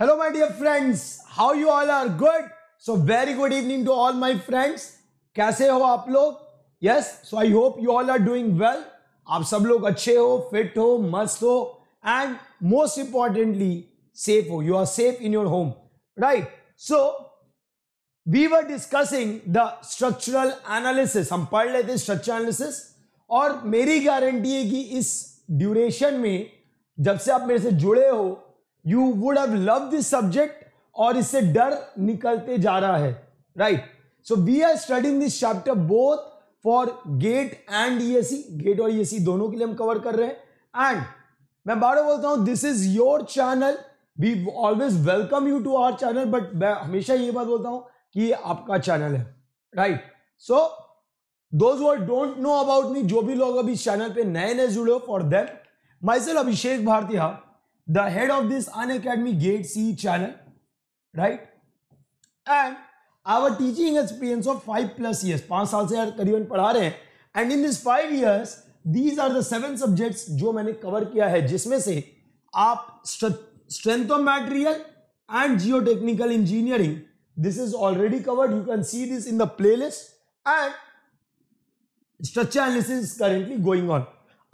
Hello my dear friends how you all are good so very good evening to all my friends कैसे हो आप लोग yes so I hope you all are doing well आप सब लोग अच्छे हो फिट हो मस्त हो एंड मोस्ट इंपॉर्टेंटली सेफ हो you are safe in your home right so we were discussing the structural analysis हम पढ़ लेते स्ट्रक्चर एनालिसिस और मेरी गारंटी है कि इस ड्यूरेशन में जब से आप मेरे से जुड़े हो you would have love this subject और इससे डर निकलते जा रहा है right so we are studying this chapter both for GATE and ESE GATE और ईएससी e e दोनों के लिए हम कवर कर रहे हैं एंड मैं बार बोलता हूं this is your channel we always welcome you to our channel but मैं हमेशा ये बात बोलता हूं कि ये आपका चैनल है right so those were don't know about me जो भी लोग अभी चैनल पे नए नए जुड़े हो for them myself Abhishek Bharti हाँ the head of this Unacademy Gate C channel, right? And our teaching experience of five plus years, पांच साल से यार करीबन पढ़ा रहे हैं and in this five years these are the seven subjects जो मैंने कवर किया है जिसमें से आप strength of material and geotechnical engineering this is already covered you can see this in the playlist and structure analysis currently going on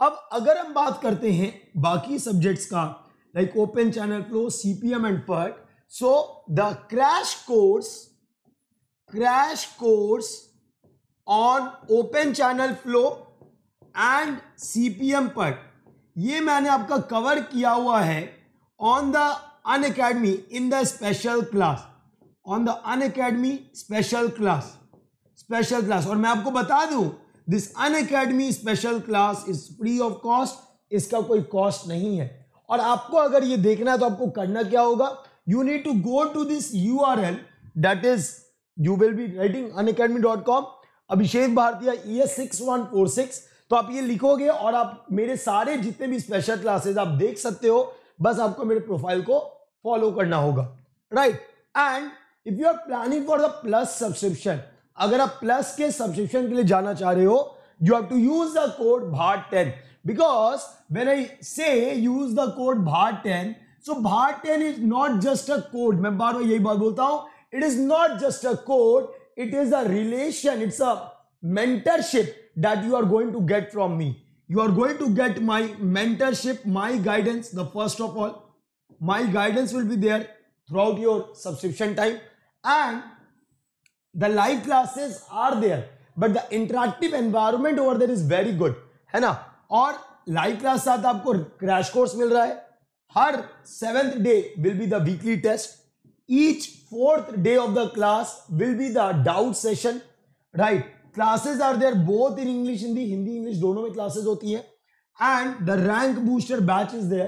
अब अगर हम बात करते हैं बाकी सब्जेक्ट्स का like open channel flow, CPM and PERT. So the crash course, crash course on open channel flow and CPM पर ये मैंने आपका कवर किया हुआ है on the Unacademy in the special class on the Unacademy special class special class और मैं आपको बता दूं this Unacademy special class is free of cost इसका कोई कॉस्ट नहीं है और आपको अगर ये देखना है तो आपको करना क्या होगा you need to go to this U R L that is you will be writing Unacademy dot com Abhishek Bhartiya E six one four six तो आप ये लिखोगे और आप मेरे सारे जितने भी स्पेशल क्लासेस आप देख सकते हो बस आपको मेरे प्रोफाइल को फॉलो करना होगा right and if you are planning for the plus subscription अगर आप प्लस के सब्सक्रिप्शन के लिए जाना चाह रहे हो you have to use the code भार ten Because when I say use the code BHAR10, so BHAR10 is not just a code. मैं बार बार यही बात बोलता हूँ. It is not just a code. It is a relation. It's a mentorship that you are going to get from me. You are going to get my mentorship, my guidance. The first of all, my guidance will be there throughout your subscription time and the live classes are there but the interactive environment over there is very good है ना और live class साथ आपको crash course मिल रहा है हर seventh day will be the weekly test each fourth day of the class will be the doubt session right classes are there both in English Hindi Hindi English दोनों में क्लासेस होती है and the rank booster batch is there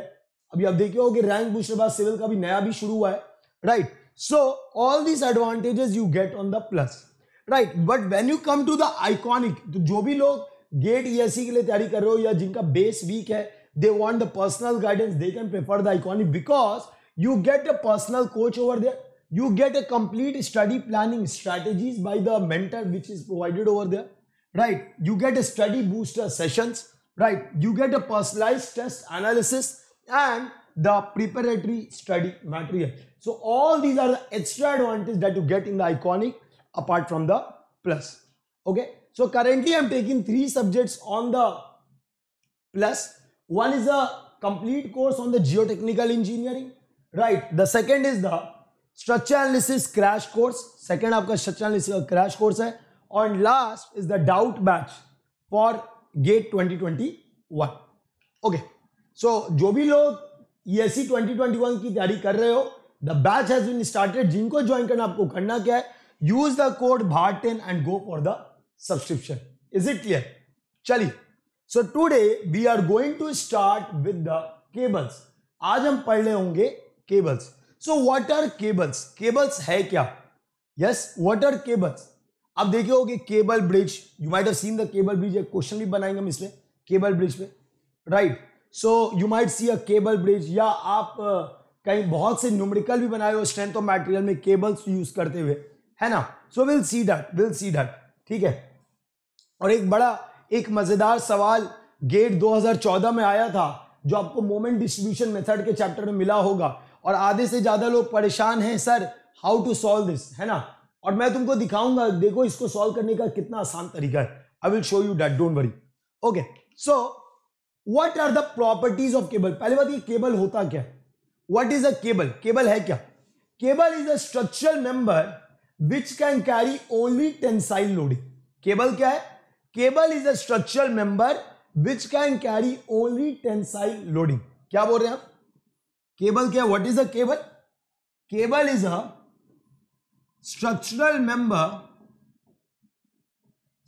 अभी आप देखे हो कि rank booster batch civil का भी नया भी शुरू हुआ है right so all this advantages you get on the plus right but when you come to the iconic जो भी लोग गेट ईएससी e के लिए तैयारी कर रहे हो या जिनका बेस वीक है they want the personal guidance they can prefer the iconic because you get a personal coach over there you get a complete study planning strategies by the mentor which is provided over there right you get a study booster sessions right you get a personalise test analysis and the preparatory study material so all these are the extra advantage that you get in the iconic apart from the plus okay So currently I'm taking three subjects on the plus. One is a complete course on the geotechnical engineering, right? The second is the structural analysis crash course. Second aapka structural analysis ka crash course hai And last is the doubt batch for gate 2021. Okay. So jo bhi log ESC 2021 ki taiyari kar rahe ho the batch has been started jinko join karna aapko karna kya hai use the code भार्टेन and go for the subscription. Is it clear? चलिए so today we are going to start with the cables आज हम पढ़ रहे होंगे cables so what are cables cables है क्या yes what are cables आप देखे होगे cable bridge you might seen the cable bridge question भी बनाएंगे हम इसमें केबल ब्रिज पे right so you might see a cable bridge या आप uh, कहीं बहुत से न्यूमरिकल भी बनाए हो स्ट्रेंथ ऑफ मटेरियल में केबल्स यूज करते हुए है ना so will see that will see that ठीक है और एक बड़ा एक मज़ेदार सवाल गेट 2014 में आया था जो आपको मोमेंट डिस्ट्रीब्यूशन मेथड के चैप्टर में मिला होगा और आधे से ज़्यादा लोग परेशान हैं sir how to solve this है ना और मैं तुमको दिखाऊंगा देखो इसको सॉल्व करने का कितना आसान तरीका है I will show you that don't worry okay so what are the properties of cable पहले बात ये केबल होता क्या what is a cable cable है क्या cable is a structural member which can carry only tensile loading cable क्या है cable is a structural member which can carry only tensile loading क्या बोल रहे हैं आप केबल क्या what is a cable cable is a structural member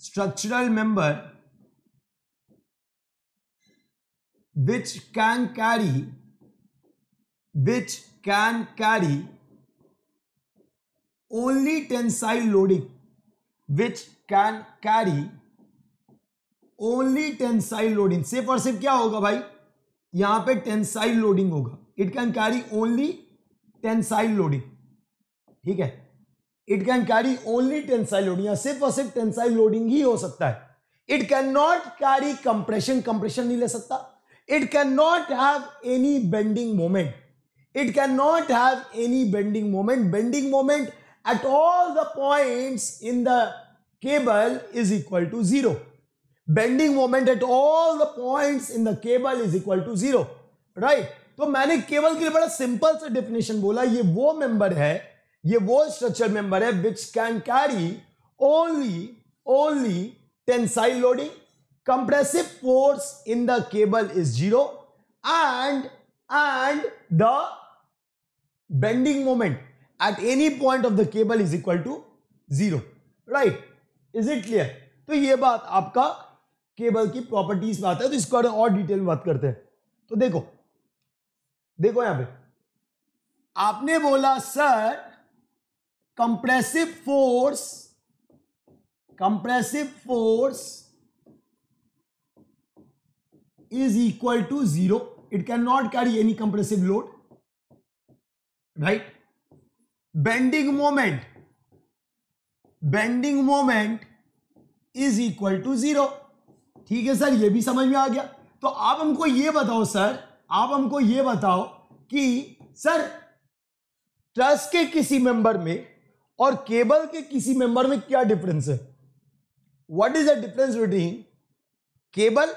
structural member which can carry which can carry only tensile loading which can carry only tensile loading सिर्फ और सिर्फ क्या होगा भाई यहां पे टेंसाइल लोडिंग होगा it can carry only tensile loading ठीक है it can carry only tensile loading सिर्फ और सिर्फ टेंसाइल लोडिंग ही हो सकता है it can not carry compression compression नहीं ले सकता it can not have any bending moment can not have any bending moment bending moment at all the points in the cable is equal to zero bending moment at all the points in the cable is equal to zero right तो मैंने cable के लिए बड़ा simple सा definition बोला ये वो member है ये वो स्ट्रक्चर मेंबर है which can carry only only tensile loading compressive force in the cable is zero and and the bending moment at any point of the cable is equal to zero right is it clear तो ये बात आपका cable की properties में आता है तो इसको और डिटेल में बात करते हैं तो देखो देखो यहां पे आपने बोला sir compressive force compressive force is equal to zero it can not carry any compressive load right bending moment bending moment is equal to zero ठीक है सर ये भी समझ में आ गया तो आप हमको ये बताओ सर आप हमको ये बताओ कि सर ट्रस्ट के किसी मेंबर में और केबल के किसी मेंबर में क्या डिफरेंस है what is the difference between cable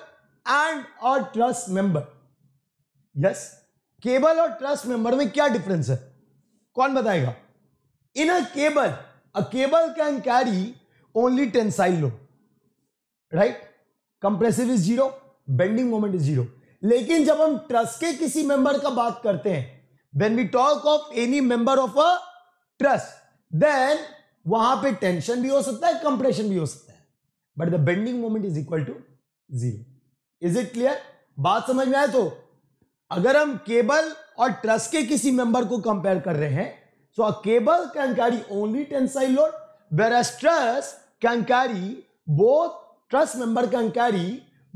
and और ट्रस्ट मेंबर यस केबल और ट्रस्ट मेंबर में क्या डिफरेंस है कौन बताएगा in a cable a cable can carry only tensile load right compressive is zero bending moment is zero लेकिन जब हम ट्रस्ट के किसी मेंबर का बात करते हैं when we talk of any member of a truss then वहां पे टेंशन भी हो सकता है कंप्रेशन भी हो सकता है but the bending moment is equal to zero is it clear बात समझ में आए तो अगर हम केबल और ट्रस्ट के किसी मेंबर को कंपेयर कर रहे हैं so a cable can carry only tensile load whereas truss can carry both truss member can carry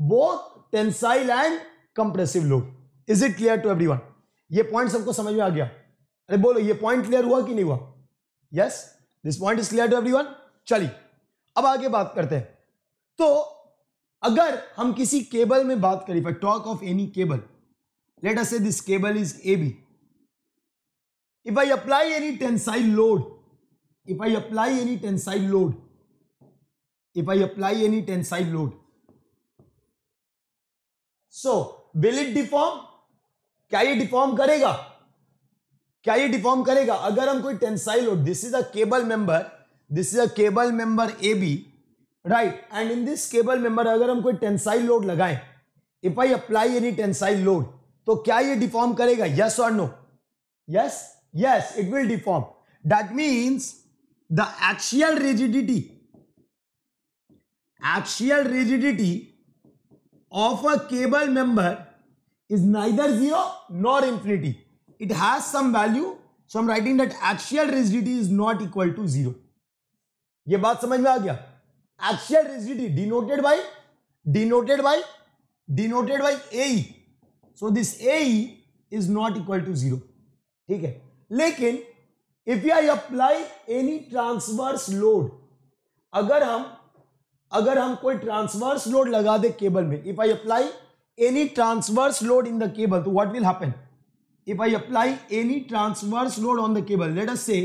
both tensile and compressive load is it clear to everyone ये point सबको समझ में आ गया अरे बोलो ये पॉइंट क्लियर हुआ कि नहीं हुआ yes this point is clear to everyone चलिए अब आगे बात करते हैं तो अगर हम किसी केबल में बात करें if talk of any cable let us say this cable is A B if I apply any tensile load if I apply any tensile load if I apply any tensile load. So, will it deform? क्या ये deform करेगा क्या ये deform करेगा अगर हम कोई tensile load this is a cable member this is a cable member A B right and in this cable member अगर हम कोई टेंसाइल लोड लगाए if I apply any tensile load तो क्या ये डिफॉर्म करेगा यस और no yes yes it will deform that means the actual rigidity axial rigidity of a cable member is neither zero nor infinity it has some value so M writing that axial rigidity is not equal to zero ये बात समझ में आ गया axial rigidity denoted by denoted by denoted by A so this A is not equal to zero ठीक है लेकिन if you I apply any transverse load अगर हम अगर हम कोई ट्रांसवर्स लोड लगा दे केबल में if I apply any transverse load in the cable तो what will happen if I apply any transverse load on the cable let us say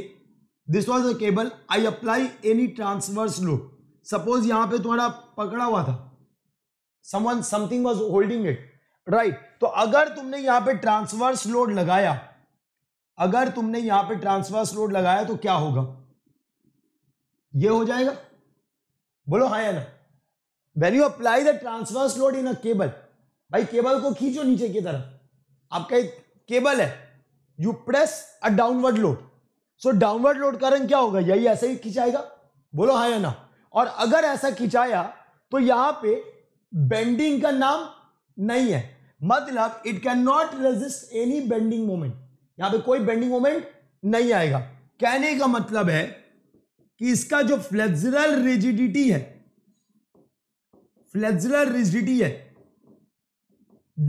this was the cable I apply any transverse load suppose यहां पे थोड़ा पकड़ा हुआ था someone something was holding it right तो अगर तुमने यहां पर ट्रांसवर्स लोड लगाया अगर तुमने यहां पर ट्रांसवर्स लोड लगाया तो क्या होगा यह हो जाएगा बोलो हाँ या ना when you apply the transverse load in a cable भाई केबल को खींचो नीचे की तरफ आपका एक केबल है you press a downward load so downward load रंग क्या होगा यही ऐसे ही खिंचाएगा बोलो हाँ या ना और अगर ऐसा खिंचाया तो यहां पे बेंडिंग का नाम नहीं है मतलब it can not resist any bending moment यहां पे कोई बेंडिंग मोमेंट नहीं आएगा कहने का मतलब है कि इसका जो फ्लेक्सरल रिजिडिटी है फ्लेक्सरल रिजिडिटी है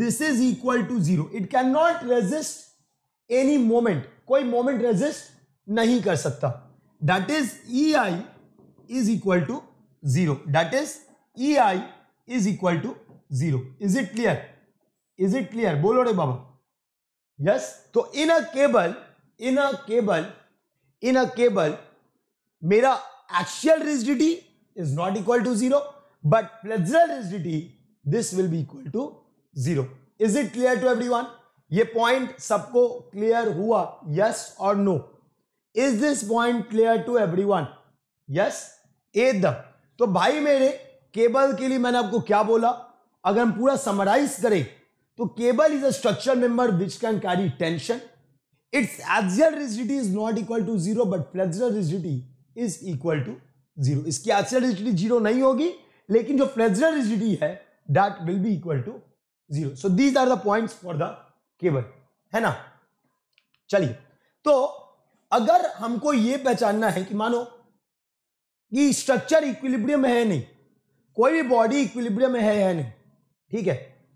this is equal to zero it can not resist any moment कोई मोमेंट रेजिस्ट नहीं कर सकता that is E I is equal to zero that is E I is equal to zero is it clear is it clear बोलो रे बाबा yes yes? तो in a cable in a cable in a cable मेरा actual rigidity is not equal to zero but flexural rigidity this will be equal to zero is it clear to everyone ये point सबको clear हुआ yes और no is this point clear to everyone yes एद तो भाई मेरे cable के लिए मैंने आपको क्या बोला अगर हम पूरा समराइज करें तो cable is a structure member which can carry tension its axial rigidity is not equal to zero but flexural rigidity is equal to zero इसकी एक्सियल जीरो नहीं होगी लेकिन जो फ्लेक्सरल रिजिडिटी है that will be equal to zero so these are the point for the cable है ना चलिए तो अगर हमको ये पहचानना है कि मानो कि स्ट्रक्चर इक्विलिब्रियम में है नहीं कोई भी बॉडी इक्विलिब्रियम में है या नहीं ठीक है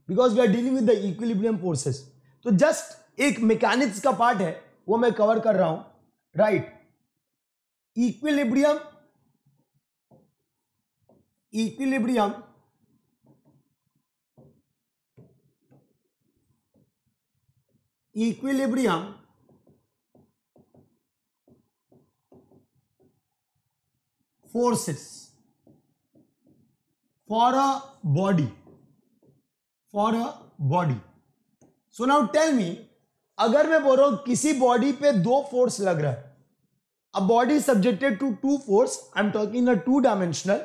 because we are dealing with the equilibrium forces तो जस्ट एक मैकेनिक्स का पार्ट है वो मैं कवर कर रहा हूं right right. Equilibrium equilibrium equilibrium forces for a body for a body so now tell me अगर मैं बोल रहा हूं किसी बॉडी पे दो फोर्स लग रहा है अब body subjected to two force I am talking a two dimensional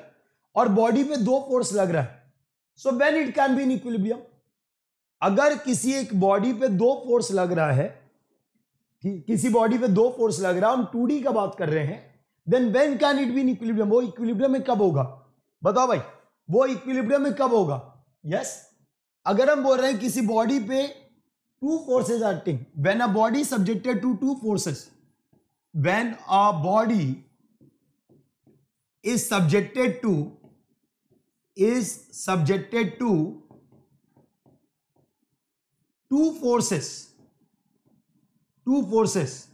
और बॉडी पे दो फोर्स लग रहा है so when it can be in equilibrium अगर किसी एक बॉडी पे दो फोर्स लग रहा है किसी बॉडी पे दो फोर्स लग रहा है हम टू का बात कर रहे हैं then when can it be in equilibrium वो इक्विलिब्रियम में कब होगा बताओ भाई वो इक्विलिब्रियम में कब होगा यस yes? अगर हम बोल रहे हैं किसी बॉडी पे two forces are acting when a body subjected to two forces when a body is subjected to is subjected to two forces two forces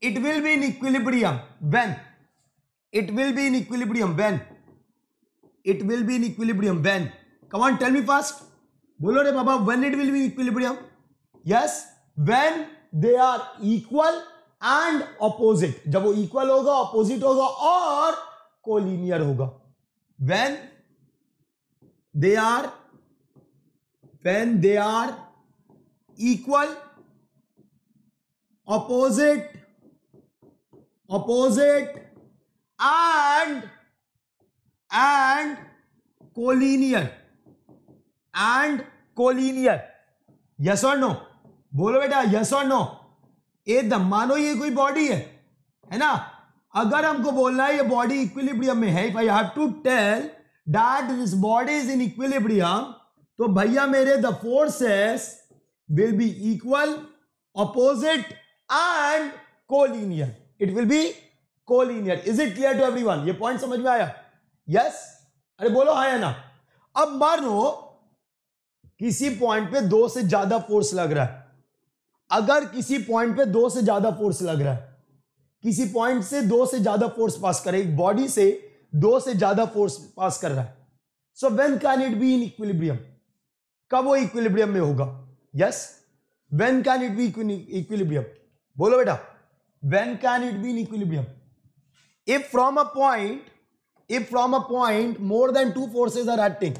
it will be in equilibrium when it will be in equilibrium when it will be in equilibrium when come on tell me fast bolo re baba when it will be in equilibrium yes when they are equal and opposite जब वो equal होगा opposite होगा और collinear होगा when they are when they are equal opposite opposite and and collinear and collinear yes और no बोलो बेटा yes और नो ए दम मानो ये कोई बॉडी है है ना अगर हमको बोलना है ये बॉडी इक्विलिब्रियम में है if I have to tell that this body is in equilibrium तो भैया मेरे the forces will be equal opposite and collinear it will be collinear is it clear to everyone ये पॉइंट समझ में आया yes yes? अरे बोलो हाँ या ना अब मानो किसी पॉइंट पे दो से ज्यादा फोर्स लग रहा है अगर किसी पॉइंट पे दो से ज्यादा फोर्स लग रहा है किसी पॉइंट से दो से ज्यादा फोर्स पास कर एक बॉडी से दो से ज्यादा फोर्स पास कर रहा है so when can it be in equilibrium कब वो इक्विलिब्रियम में होगा yes when can it be equilibrium बोलो बेटा when can it be in equilibrium if from a point if from a point more than two forces are acting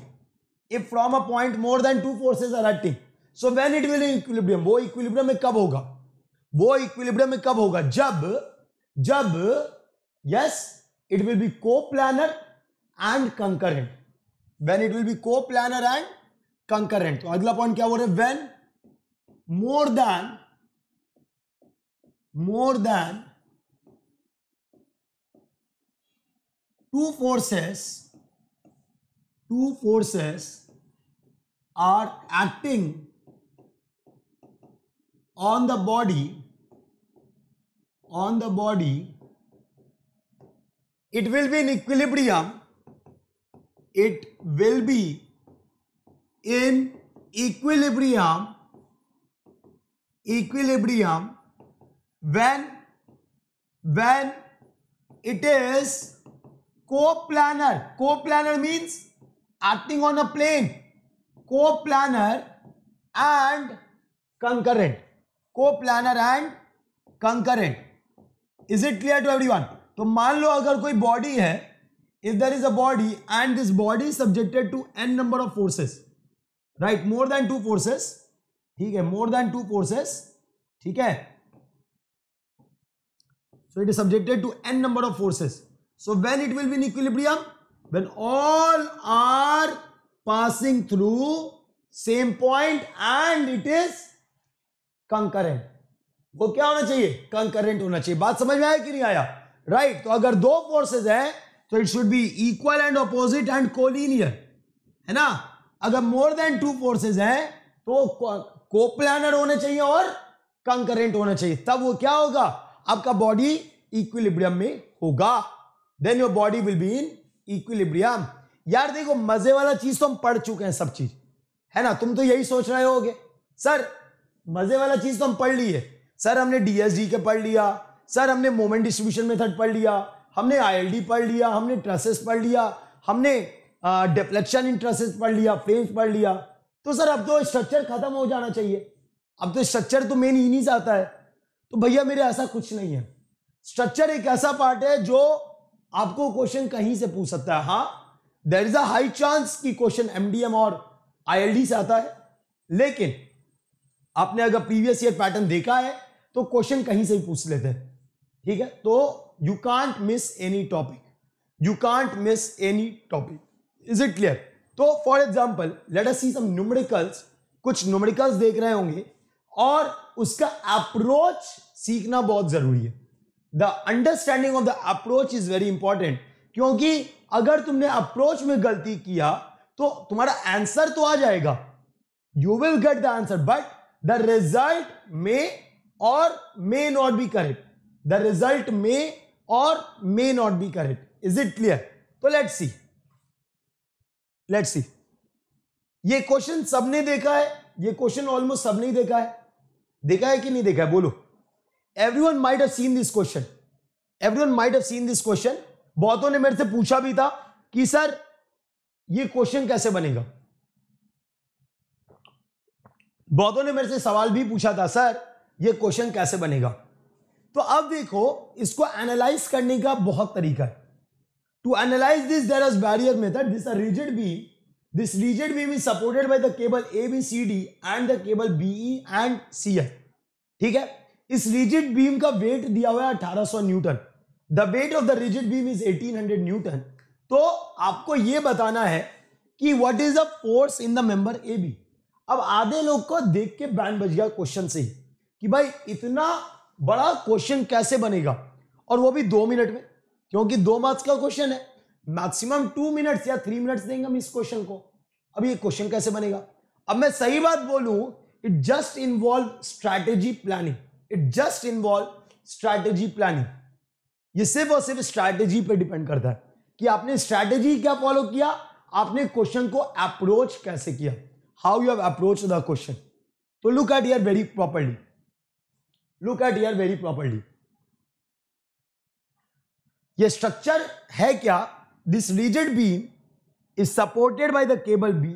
if from a point more than two forces are acting so when it will equilibrium वो equilibrium में कब होगा वो equilibrium में कब होगा जब जब yes it will be coplanar and concurrent when it will be coplanar and concurrent तो अगला पॉइंट क्या हो रहा है when more than more than two forces two forces are acting on the body on the body it will be in equilibrium it will be in equilibrium equilibrium when when it is coplanar coplanar means acting on a plane coplanar and concurrent coplanar and concurrent is it clear to every तो मान लो अगर कोई body है if there is a body and this body subjected to n number of forces right more than two forces ठीक है more than two forces ठीक है so it is subjected to n number of forces so when it will be equilibrium when all are passing through same point and it is concurrent वो क्या होना चाहिए concurrent होना चाहिए बात समझ में आया कि नहीं आया राइट right, तो अगर दो फोर्सेज है तो it should be equal and opposite and collinear है ना अगर मोर देन टू फोर्सेज है तो कोप्लानर होने चाहिए और कंकरेंट होना चाहिए तब वो क्या होगा आपका बॉडी इक्विलिब्रियम में होगा then your body will be in equilibrium यार देखो मजे वाला चीज तो हम पढ़ चुके हैं सब चीज है ना तुम तो यही सोच रहे होगे सर मजे वाला चीज तो हम पढ़ ली है सर हमने डीएसडी के पढ़ लिया सर हमने मोमेंट डिस्ट्रीब्यूशन मेथड पढ़ लिया हमने आईएलडी पढ़ लिया हमने ट्रसेस पढ़ लिया हमने डिफ्लेक्शन इन ट्रसेस पढ़ लिया फेज पढ़ लिया तो सर अब तो स्ट्रक्चर खत्म हो जाना चाहिए अब तो स्ट्रक्चर तो मेन ही से आता है तो भैया मेरे ऐसा कुछ नहीं है स्ट्रक्चर एक ऐसा पार्ट है जो आपको क्वेश्चन कहीं से पूछ सकता है हाँ there is a high chance कि क्वेश्चन एमडीएम और आईएलडी से आता है लेकिन आपने अगर प्रीवियस ईयर पैटर्न देखा है तो क्वेश्चन कहीं से भी पूछ लेते हैं ठीक है तो you can't miss any topic you can't miss any topic is it clear तो for example let us see some numericals कुछ न्यूमेरिकल्स देख रहे होंगे और उसका अप्रोच सीखना बहुत जरूरी है the understanding of the approach is very important क्योंकि अगर तुमने अप्रोच में गलती किया तो तुम्हारा आंसर तो आ जाएगा you will get the answer but the result may or may not be correct the result may or may not be correct is it clear तो लेट सी लेट सी ये क्वेश्चन सबने देखा है ये question almost सबने ही देखा है देखा है कि नहीं देखा है बोलो everyone might have seen this question everyone might have seen this question बहुतों ने मेरे से पूछा भी था कि सर ये क्वेश्चन कैसे बनेगा बहुतों ने मेरे से सवाल भी पूछा था सर ये क्वेश्चन कैसे बनेगा तो अब देखो इसको एनालाइज करने का बहुत तरीका है to analyse this there is barrier method this rigid be this rigid be be supported by the cable A B C D and the cable B E and C I ठीक है इस rigid beam का wait दिया हुआ है अठारह सौ newton the weight of the rigid beam is eighteen hundred newton तो आपको यह बताना है कि what is the force in the member A B अब आधे लोग को देख के बैंड बज गया क्वेश्चन से ही कि भाई इतना बड़ा क्वेश्चन कैसे बनेगा और वो भी दो मिनट में क्योंकि दो मार्क्स का क्वेश्चन है मैक्सिमम टू मिनट्स या थ्री मिनट्स देंगे हम इस क्वेश्चन को अब ये क्वेश्चन कैसे बनेगा अब मैं सही बात बोलूं it just involve strategy planning it just involve strategy planning ये सिर्फ और सिर्फ स्ट्रैटेजी पे डिपेंड करता है कि आपने स्ट्रैटेजी क्या फॉलो किया आपने क्वेश्चन को अप्रोच कैसे किया how you have approached the question. So look at here very properly. Look at here very properly. ये स्ट्रक्चर है क्या this rigid beam is supported by the cable B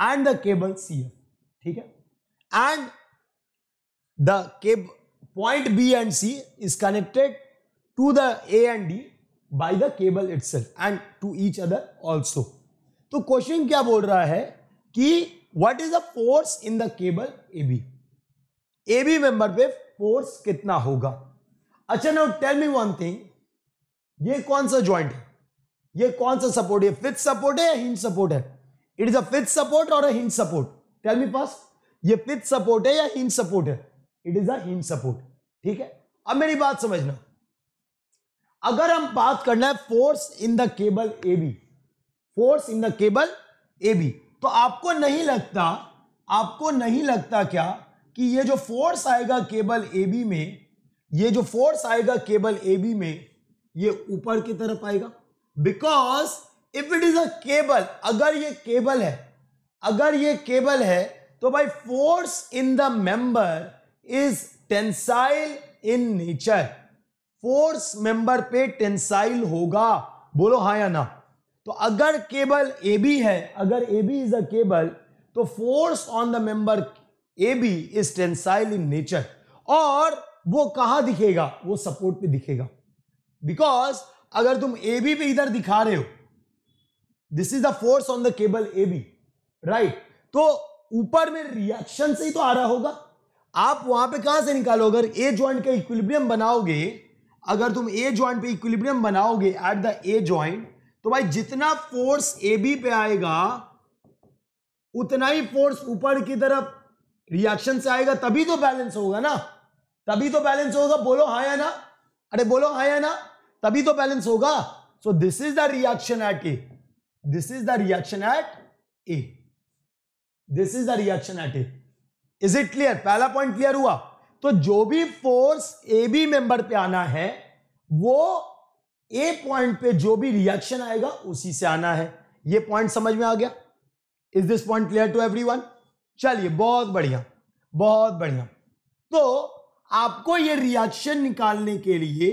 and the cable C F ठीक है and the cab point B and C is connected to the A and D by the cable itself and to each other also तो question क्या बोल रहा है कि what is the force in the cable A B A B member पे force कितना होगा अच्छा now tell me one thing ये कौन सा ज्वाइंट है ये कौन सा सपोर्ट है फिफ्थ सपोर्ट है या हिंज सपोर्ट है it is a fifth support or hinge support tell me first ये फिफ्थ सपोर्ट है या हिंज सपोर्ट है it is a hinge support ठीक है अब मेरी बात समझना अगर हम बात करना है force in the cable A B force in the cable A B तो आपको नहीं लगता आपको नहीं लगता क्या कि ये जो फोर्स आएगा केबल ए बी में ये जो फोर्स आएगा केबल ए बी में ये ऊपर की तरफ आएगा because if it is a cable अगर ये केबल है अगर ये केबल है तो भाई force in the member is tensile in nature force member पे टेंसाइल होगा बोलो हाँ या ना तो अगर केबल ए बी है अगर A B is a cable तो force on the member A B is tensile in nature और वो कहां दिखेगा वो सपोर्ट पे दिखेगा बिकॉज अगर तुम ए बी पे इधर दिखा रहे हो this is the force on the cable A B right तो ऊपर में रिएक्शन से ही तो आ रहा होगा आप वहां पे कहां से निकालो अगर ए ज्वाइंट का इक्विलिब्रियम बनाओगे अगर तुम ए ज्वाइंट पे इक्विलिब्रियम बनाओगे एट द ए ज्वाइंट तो भाई जितना फोर्स ए बी पे आएगा उतना ही फोर्स ऊपर की तरफ रिएक्शन से आएगा तभी तो बैलेंस होगा ना तभी तो बैलेंस होगा बोलो हाँ या ना अरे बोलो हाँ या ना तभी तो बैलेंस होगा so this is the reaction at A this is the reaction at A this is the reaction at A is it clear पहला पॉइंट क्लियर हुआ तो जो भी फोर्स ए बी मेंबर पे आना है वो ए पॉइंट पे जो भी रिएक्शन आएगा उसी से आना है ये पॉइंट समझ में आ गया is this point clear to every चलिए बहुत बढ़िया बहुत बढ़िया तो आपको ये रिएक्शन निकालने के लिए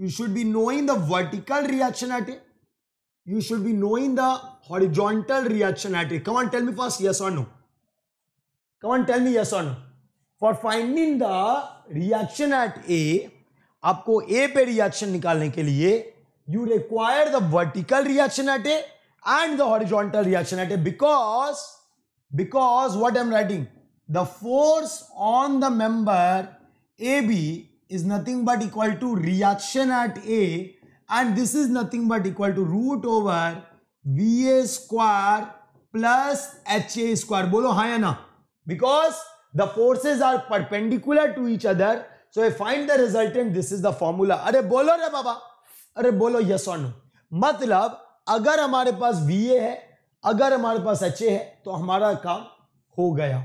you should be knowing the vertical reaction at A you should be knowing the horizontal reaction at A come on tell me first yes or no come on tell me yes or no for finding the reaction at A आपको A पे reaction निकालने के लिए you require the vertical reaction at A and the horizontal reaction at A because because what am writing the force on the member A B is nothing but equal to reaction at A and this is nothing but equal to root over V A square plus H A square बोलो हाँ ना because the forces are perpendicular to each other so I find the resultant this is the formula अरे बोलो रे बाबा अरे बोलो yes और no मतलब अगर हमारे पास वी ए है अगर हमारे पास एच ए है तो हमारा काम हो गया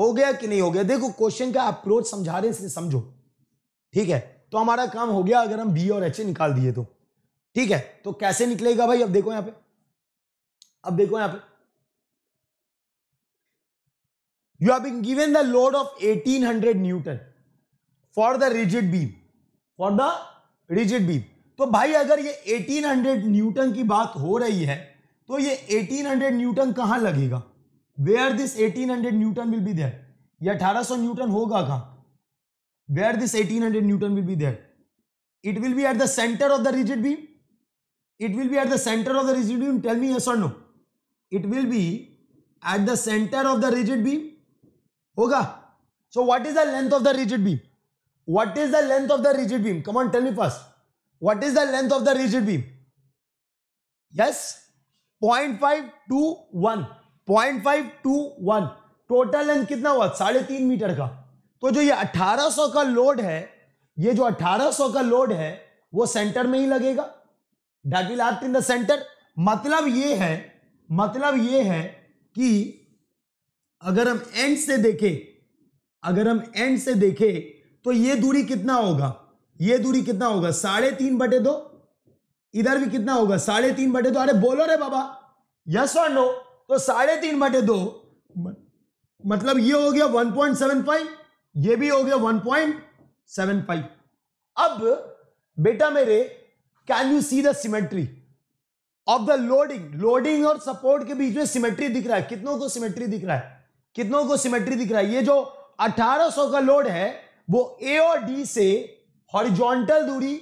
हो गया कि नहीं हो गया देखो क्वेश्चन का अप्रोच समझा रहे इसलिए समझो ठीक है तो हमारा काम हो गया अगर हम बी और एच ए निकाल दिए तो ठीक है तो कैसे निकलेगा भाई अब देखो यहां पे अब देखो यहां पे you have been given the load of 1800 newton for the rigid beam for the rigid beam तो भाई अगर ये 1800 न्यूटन की बात हो रही है तो ये 1800 न्यूटन कहां लगेगा where this 1800 newton will be there ये 1800 न्यूटन होगा कहां where this 1800 newton will be there it will be at the centre of the rigid beam it will be at the centre of the rigid beam tell me yes no it will be at the centre of the rigid beam होगा so what is the length of the rigid beam what is the length of the rigid beam come on tell me first what is the length of the rigid beam yes 0.5 to 1 0.5 to 1 total length कितना हुआ साढ़े तीन metre का तो जो ये 1800 का load है ये जो 1800 का लोड है वो सेंटर में ही लगेगा that will act in the centre मतलब ये है मतलब ये है कि अगर हम एंड से देखें अगर हम एंड से देखें तो ये दूरी कितना होगा ये दूरी कितना होगा साढ़े तीन बटे दो इधर भी कितना होगा साढ़े तीन बटे दो अरे बोलो रे बाबा यस और नो तो साढ़े तीन बटे दो मतलब ये हो गया वन पॉइंट सेवन फाइव ये भी हो गया वन पॉइंट सेवन फाइव अब बेटा मेरे can you see the symmetry of the loading loading और सपोर्ट के बीच में सिमेट्री दिख रहा है कितनों को सिमेट्री दिख रहा है कितनों को सिमेट्री दिख रहा है ये जो 1800 का लोड है वो ए और डी से हॉरिजॉन्टल दूरी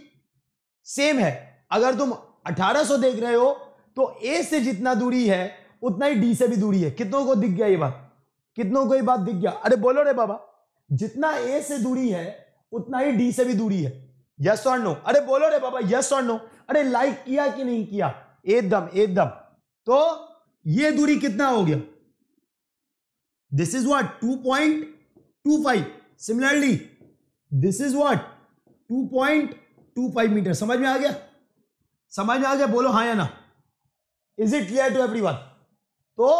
सेम है अगर तुम 1800 देख रहे हो तो ए से जितना दूरी है उतना ही डी से भी दूरी है कितनों को दिख गया ये बात कितनों को ये बात दिख गया अरे बोलो रे बाबा जितना ए से दूरी है उतना ही डी से भी दूरी है यस और नो अरे बोलो रे बाबा यस और नो अरे लाइक किया कि नहीं किया एकदम एकदम तो ये दूरी कितना हो गया this is what two point two five similarly this is what two point two five meter समझ में आ गया समझ में आ गया बोलो हाँ या ना is it clear to everyone तो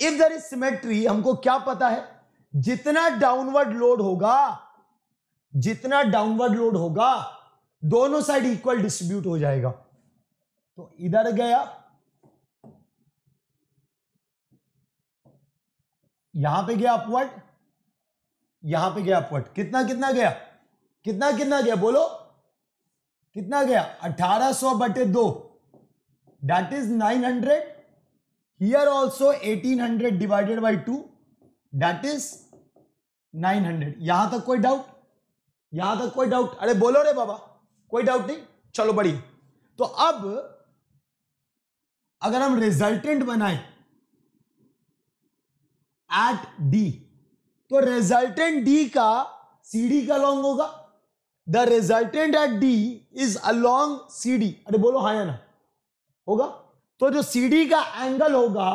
इफ दर इज सिमेट्री हमको क्या पता है जितना डाउनवर्ड लोड होगा जितना डाउनवर्ड लोड होगा दोनों साइड इक्वल डिस्ट्रीब्यूट हो जाएगा तो इधर गया यहां पे गया अपवर्ड यहां पे गया अपवर्ड कितना कितना गया कितना कितना गया बोलो कितना गया 1800 बटे दो that is 900 here eighteen hundred divided by two that is 900 यहां तक कोई डाउट यहां तक कोई डाउट अरे बोलो रे बाबा कोई डाउट नहीं चलो बढ़िया तो अब अगर हम रिजल्टेंट बनाए एट डी तो रिजल्टेंट डी का सी डी का लॉन्ग होगा the resultant at D is along C D अरे बोलो हाँ या ना होगा तो जो सी डी का एंगल होगा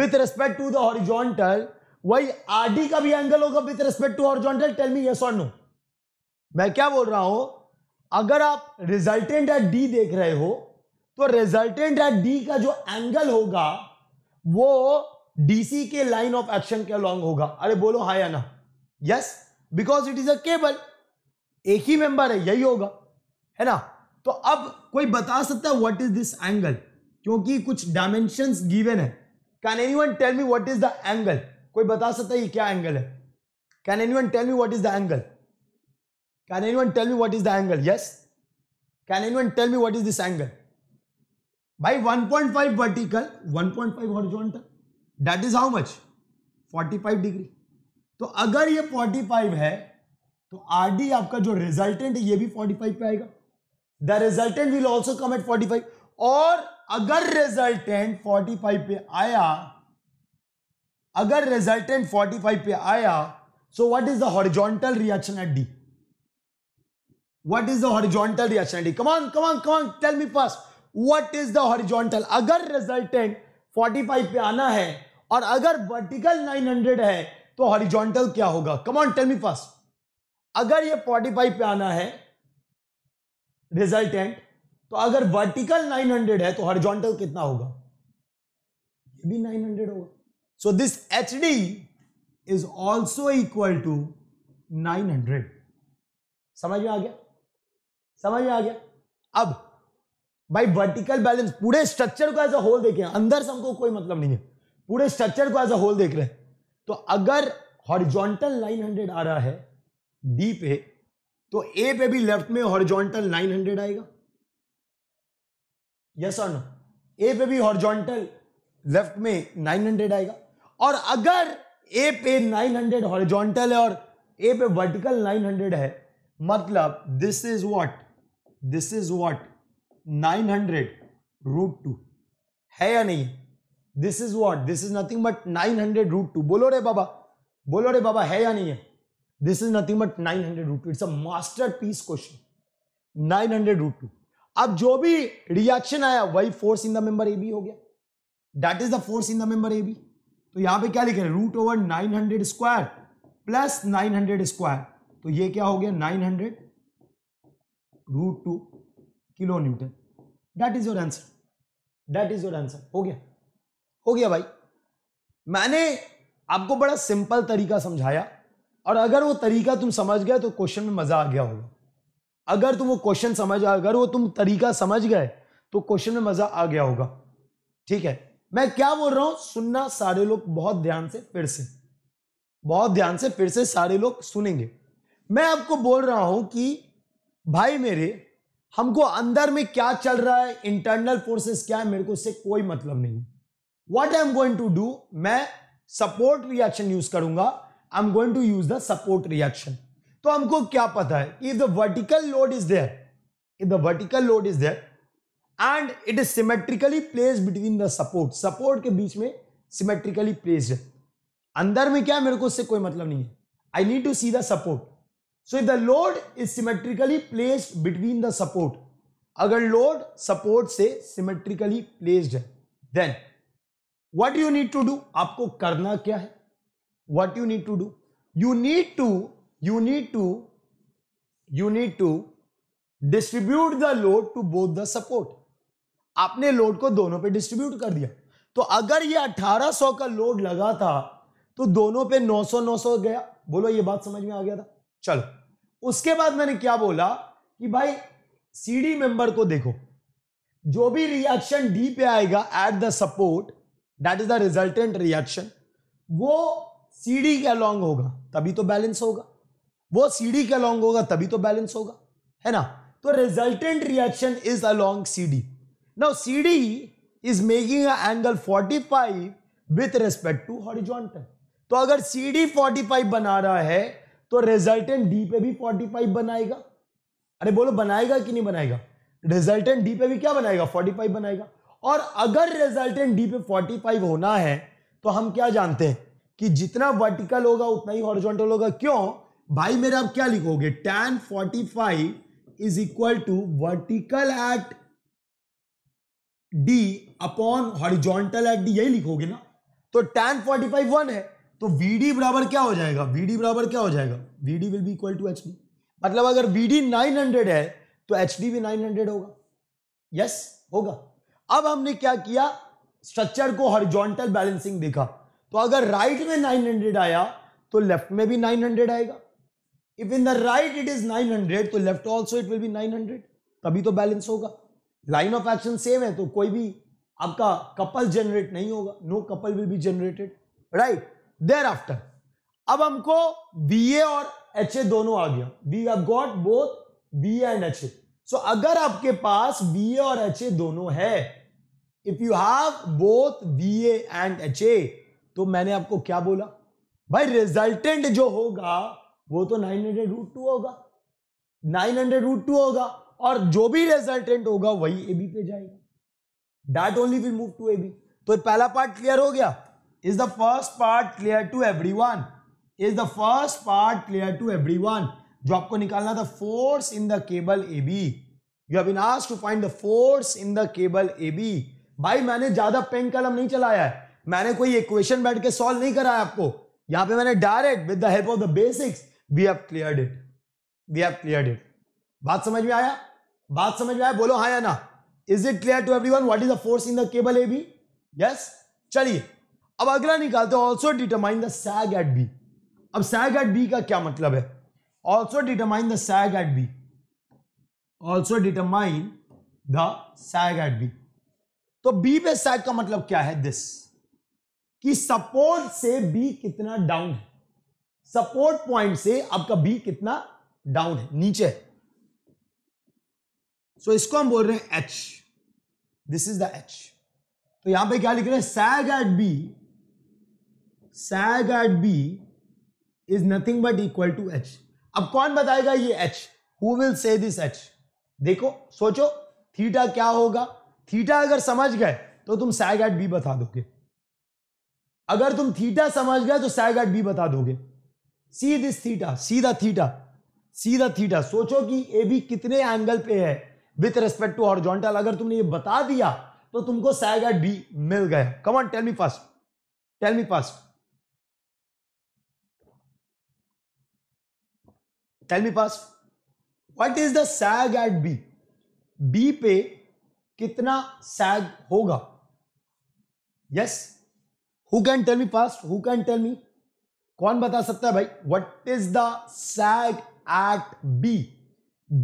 with respect to the horizontal वही आर डी का भी एंगल होगा with respect to horizontal tell me yes और नो मैं क्या बोल रहा हूं अगर आप रिजल्टेंट एट डी देख रहे हो तो रिजल्टेंट एट डी का जो एंगल होगा वो डीसी के लाइन ऑफ एक्शन क्या लॉन्ग होगा अरे बोलो हा या ना yes because it is a cable एक ही मेंबर है यही होगा है ना तो अब कोई बता सकता है व्हाट इज दिस एंगल क्योंकि कुछ डायमेंशन गिवेन है can anyone tell me what is the angle कोई बता सकता है ये क्या एंगल है can anyone tell me what is the angle can anyone tell me what is the angle yes can anyone tell me what is this angle भाई 1.5 vertical 1.5 horizontal that is how much 45 degree तो अगर ये 45 है तो R D आपका जो resultant है ये भी 45 पे आएगा the resultant will also come at 45 और अगर रिजल्टेंट 45 पे आया अगर रिजल्टेंट 45 पे आया so what is the horizontal reaction at D what is the horizontal reaction at D come on come on come on tell me first what is the horizontal अगर resultant 45 पे आना है और अगर वर्टिकल 900 है तो हॉरिजॉन्टल क्या होगा कमॉन टेल मी फर्स्ट अगर ये 45 पे आना है रिजल्टेंट तो अगर वर्टिकल 900 है तो हॉरिजॉन्टल कितना होगा ये भी 900 होगा so this H D is also equal to 900 समझ में आ गया समझ में आ गया अब भाई वर्टिकल बैलेंस पूरे स्ट्रक्चर को एज अ होल देखें अंदर से हमको कोई मतलब नहीं है पूरे स्ट्रक्चर को एज अ होल देख रहे हैं तो अगर हॉरिजॉन्टल 900 आ रहा है डी पे तो ए पे भी लेफ्ट में हॉरिजॉन्टल 900 आएगा यस और नो ए पे भी हॉरिजॉन्टल लेफ्ट में 900 आएगा और अगर ए पे 900 हॉरिजॉन्टल है और ए पे वर्टिकल 900 है मतलब this is what this is what 900 root two है या नहीं this is what this is nothing but nine hundred root two बोलो रे बाबा बोलो रे बाबा है या नहीं है this is nothing but nine hundred root two it's a masterpiece question nine hundred root two अब जो भी रिएक्शन आया वही force in the member A B हो गया that is the force in the member A B तो यहां पे क्या लिख रहे root over nine hundred square plus nine hundred square तो ये क्या हो गया nine hundred root two kilo Newton that is your answer that is your answer हो गया हो गया भाई मैंने आपको बड़ा सिंपल तरीका समझाया और अगर वो तरीका तुम समझ गए तो क्वेश्चन में मजा आ गया होगा अगर तुम वो क्वेश्चन समझ अगर वो तुम तरीका समझ गए तो क्वेश्चन में मजा आ गया होगा ठीक है मैं क्या बोल रहा हूं सुनना सारे लोग बहुत ध्यान से फिर से बहुत ध्यान से फिर से सारे लोग सुनेंगे मैं आपको बोल रहा हूं कि भाई मेरे हमको अंदर में क्या चल रहा है इंटरनल फोर्सेस क्या है मेरे को इससे कोई मतलब नहीं what I am going to do मैं सपोर्ट रिएक्शन यूज करूंगा I am going to use the support reaction तो हमको क्या पता है if the vertical load is there if the vertical load is there and it is symmetrically place between the support support के बीच में symmetrically place है अंदर में क्या मेरे को उससे कोई मतलब नहीं है I need to see the support so if the load is symmetrically placed between the support अगर लोड सपोर्ट से सिमेट्रिकली प्लेस्ड है then what you need to do आपको करना क्या है what you need to do you need to you need to you need to distribute the load to both the support आपने load को दोनों पे डिस्ट्रीब्यूट कर दिया तो अगर ये 1800 का लोड लगा था तो दोनों पे 900 900 गया बोलो ये बात समझ में आ गया था चलो उसके बाद मैंने क्या बोला कि भाई सीडी मेंबर को देखो जो भी रिएक्शन डी पे आएगा at the support that is the resultant reaction वो सीढ़ी के अलॉन्ग होगा तभी तो बैलेंस होगा वो डी के अलॉन्ग होगा तभी तो बैलेंस होगा है ना तो resultant reaction is along CD now CD is making a angle 45 with respect to horizontal तो अगर सीडी 45 बना रहा है तो रिजल्टेंट डी पे भी 45 बनाएगा अरे बोलो बनाएगा कि नहीं बनाएगा रिजल्टेंट डी पे भी क्या बनाएगा 45 बनाएगा और अगर रिजल्टेंट डी पे 45 होना है तो हम क्या जानते हैं कि जितना वर्टिकल होगा उतना ही हॉरिजॉन्टल होगा क्यों भाई मेरे आप क्या लिखोगे tan 45 is equal to vertical at D upon horizontal at D यही लिखोगे ना तो फोर्टी 45 वन है तो डी बराबर क्या हो जाएगा डी बराबर क्या हो जाएगा D will be equal to H D मतलब अगर नाइन हंड्रेड है तो एच डी भी नाइन हंड्रेड होगा यस yes, होगा अब हमने क्या किया स्ट्रक्चर को हॉरिजॉन्टल बैलेंसिंग देखा तो अगर राइट में में 900 आया तो लेफ्ट में भी 900 आएगा if in the right it is 900 तो left also it will be 900 तभी तो बैलेंस होगा लाइन ऑफ एक्शन सेम है तो कोई भी आपका कपल जनरेट नहीं होगा no couple will be generated right thereafter अब हमको बी ए और एच ए दोनों आ गया we have got both B and H A so अगर आपके पास बी ए और एच ए दोनों है if you have both B A and H A तो मैंने आपको क्या बोला भाई रिजल्टेंट जो होगा वो तो नाइन हंड्रेड रूट टू होगा नाइन हंड्रेड रूट टू होगा और जो भी रिजल्टेंट होगा वही ए बी पे जाएगा that only will move to A B तो पहला पार्ट क्लियर हो गया is the first part clear to everyone is the first part clear to everyone जो आपको निकालना था force in the cable A B you have been asked to find the force in the cable A B भाई मैंने ज्यादा pen कलम नहीं चलाया है मैंने कोई इक्वेशन बैठ के सॉल्व नहीं कराया आपको यहां पे मैंने direct with the help of the basics we have clear it we have cleared it बात समझ में आया बात समझ में आया बोलो हाँ या ना is it clear to everyone what is the force in the cable A B yes चलिए अब अगला निकालते also determine the sag at B अब सैग एट बी का क्या मतलब है also determine the sag at B also determine the sag at B तो बी पे साइड का मतलब क्या है दिस कि सपोर्ट से बी कितना डाउन है सपोर्ट पॉइंट से आपका बी कितना डाउन है नीचे सो so, इसको हम बोल रहे हैं H this is the H तो यहां पे क्या लिख रहे हैं sag at B sag at B is nothing but equal to H अब कौन बताएगा ये H who will say this H देखो सोचो थीटा क्या होगा थीटा अगर समझ गए तो तुम एट बी बता दोगे अगर तुम थीटा समझ गए तो एट बी बता दोगे सी दिस थीटा सीधा थीटा सीधा थीटा सोचो कि ए बी कितने एंगल पे है विथ रेस्पेक्ट टू हॉरिजॉन्टल अगर तुमने ये बता दिया तो तुमको सैग एट बी मिल गए come on tell me fast tell me fast tell me fast what is the sag at B B पे कितना सैग होगा yes who can tell me fast who can tell me कौन बता सकता है भाई what is the sag at B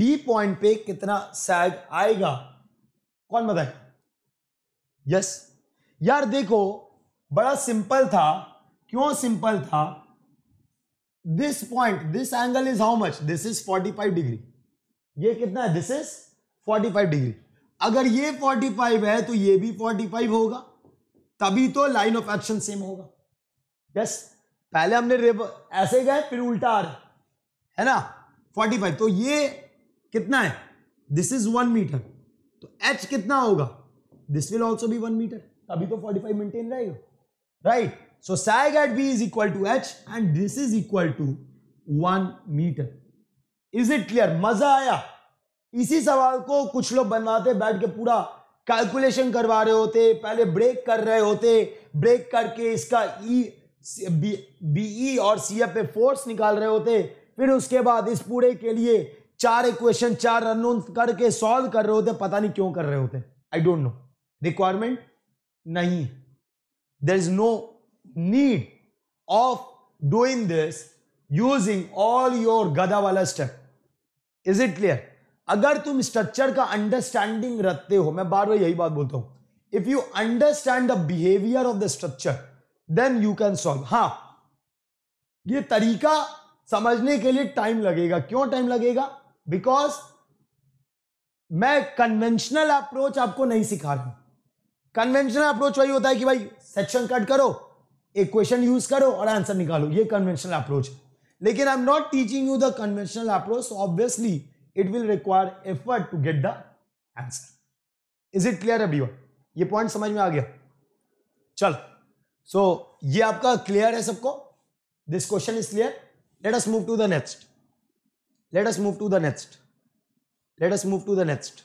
B point पे कितना सैग आएगा कौन बताए यस yes. यार देखो बड़ा सिंपल था क्यों सिंपल था this point this angle is how much this is 45 degree ये कितना है दिस इज 45 डिग्री अगर ये 45 है तो ये भी 45 होगा तभी तो लाइन ऑफ एक्शन सेम होगा यस पहले हमने ऐसे गए फिर उल्टा आ रहा है ना 45 तो ये कितना है दिस इज वन मीटर तो एच कितना होगा दिस विल ऑल्सो भी वन मीटर तभी तो 45 मेंटेन रहेगा right so sag at B is equal to H and this is equal to one meter is it clear मजा आया इसी सवाल को कुछ लोग बनवाते बैठ के पूरा कैलकुलेशन करवा रहे होते पहले ब्रेक कर रहे होते ब्रेक करके इसका ई बी, ई और सी एफ पे फोर्स निकाल रहे होते फिर उसके बाद इस पूरे के लिए चार इक्वेशन चार रन करके सॉल्व कर रहे होते पता नहीं क्यों कर रहे होते आई डोंट नो रिक्वायरमेंट नहीं there is no need of doing this using all your गदा वाला स्टेप इज इट क्लियर अगर तुम स्ट्रक्चर का अंडरस्टैंडिंग रखते हो मैं बार बार यही बात बोलता हूं if you understand the behaviour of the structure then you can solve हाँ ये तरीका समझने के लिए टाइम लगेगा क्यों टाइम लगेगा बिकॉज मैं कन्वेंशनल अप्रोच आपको नहीं सिखा रहा कन्वेंशनल अप्रोच वही होता है कि भाई सेक्शन कट करो एक क्वेश्चन यूज करो और आंसर निकालो ये कन्वेंशनल अप्रोच लेकिन I am not teaching you the conventional approach obviously it will require effort to get the answer is it clear अभी ये पॉइंट समझ में आ गया चल सो so, ये आपका क्लियर है सबको this question is clear let us move to the next let us move to the next let us move to the next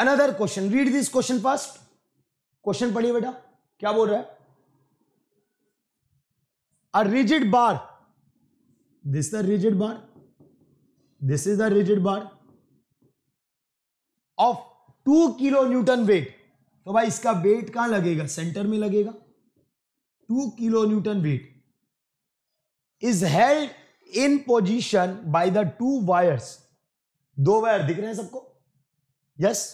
another question read this question fast question पढ़िए बेटा क्या बोल रहा है a rigid bar this the rigid bar this is the rigid bar of two kilonewton weight तो भाई इसका weight कहां लगेगा सेंटर में लगेगा two kilonewton weight is held in position by the two wires दो wire दिख रहे हैं सबको yes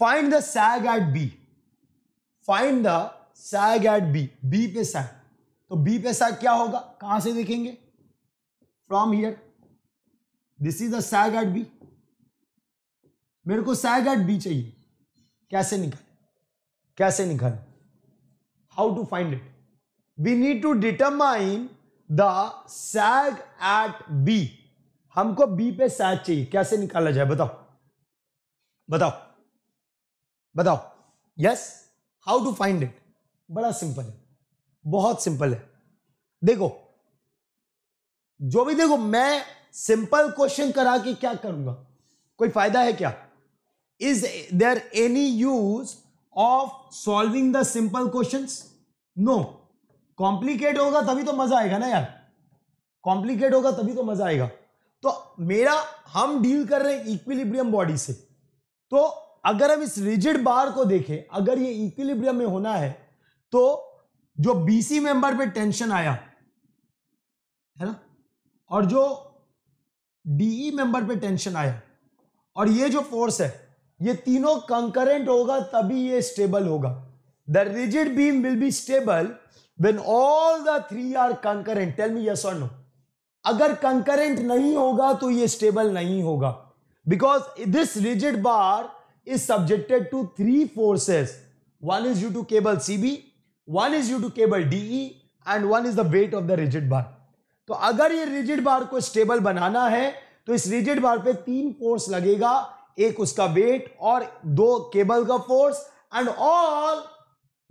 find the sag at B find the sag at B B पे सैग तो बी पे सैग क्या होगा कहां से देखेंगे from here this is sag at B मेरे को सैग एट बी चाहिए कैसे निकाल कैसे निकाल how to find it we need to determine the sag at B हमको बी पे सैग चाहिए कैसे निकाला जाए बताओ बताओ बताओ yes how to find it बड़ा सिंपल है बहुत सिंपल है देखो जो भी देखो मैं सिंपल क्वेश्चन करा के क्या करूंगा कोई फायदा है क्या is there any use of solving the simple question no complicate होगा तभी तो मजा आएगा ना यार कॉम्प्लीकेट होगा तभी तो मजा आएगा तो मेरा हम डील कर रहे हैं इक्विलिब्रियम बॉडी से तो अगर हम इस रिजिड बार को देखें अगर ये इक्विलिब्रियम में होना है तो जो बीसी मेंबर पे टेंशन आया है ना और जो डीई मेंबर e पे टेंशन आया और ये जो फोर्स है ये तीनों कंकरेंट होगा तभी ये स्टेबल होगा the rigid beam will be stable when all the three are concurrent tell me yes और नो अगर कंकरेंट नहीं होगा तो ये स्टेबल नहीं होगा because this rigid bar is subjected to three forces is due to cable C B one is due to cable DE and one is the weight of the rigid bar तो अगर ये rigid bar को stable बनाना है तो इस rigid bar पे तीन force लगेगा एक उसका वेट और दो केबल का force and all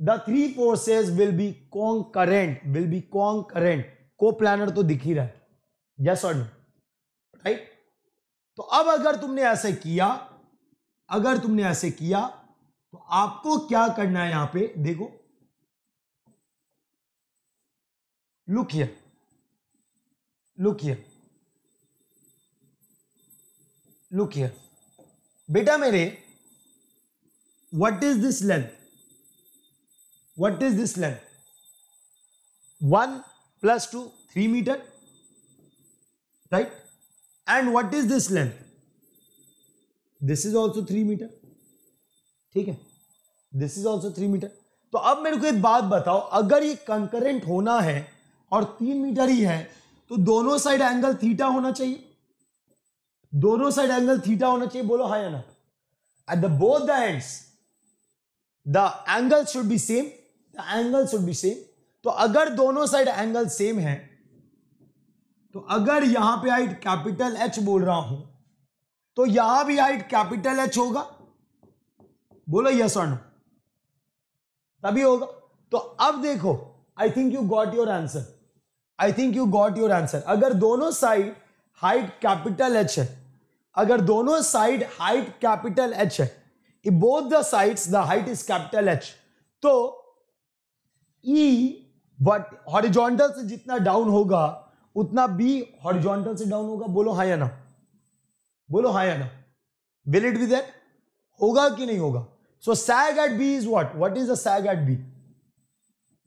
the three forces will be concurrent will be concurrent coplanar तो दिख ही रहा है यस और नो राइट तो अब अगर तुमने ऐसे किया अगर तुमने ऐसे किया तो आपको क्या करना है यहां पे देखो look here look here look here बेटा मेरे what is this length what is this length one plus two three metre right and what is this length this is also three metre ठीक है this is also three metre तो अब मेरे को एक बात बताओ अगर ये कंकरेंट होना है और तीन मीटर ही है तो दोनों साइड एंगल थीटा होना चाहिए दोनों साइड एंगल थीटा होना चाहिए बोलो हाई ना at the both the ends the angle should be same the angle should be same तो अगर दोनों साइड एंगल सेम है तो अगर यहां पे हाइट कैपिटल एच बोल रहा हूं तो यहां भी हाइट कैपिटल एच होगा बोलो यस और नो तभी होगा तो अब देखो I think you got your answer I think you got your answer अगर दोनों साइड हाइट कैपिटल एच है अगर दोनों साइड हाइट कैपिटल एच है if both the sides the height is capital H तो ई वट हॉरिजॉन्टल से जितना down होगा उतना बी हॉरिजॉन्टल से डाउन होगा बोलो हाँ या ना बोलो हाँ या ना विल इट बी दैट होगा कि नहीं होगा so sag at B is what what is the sag at B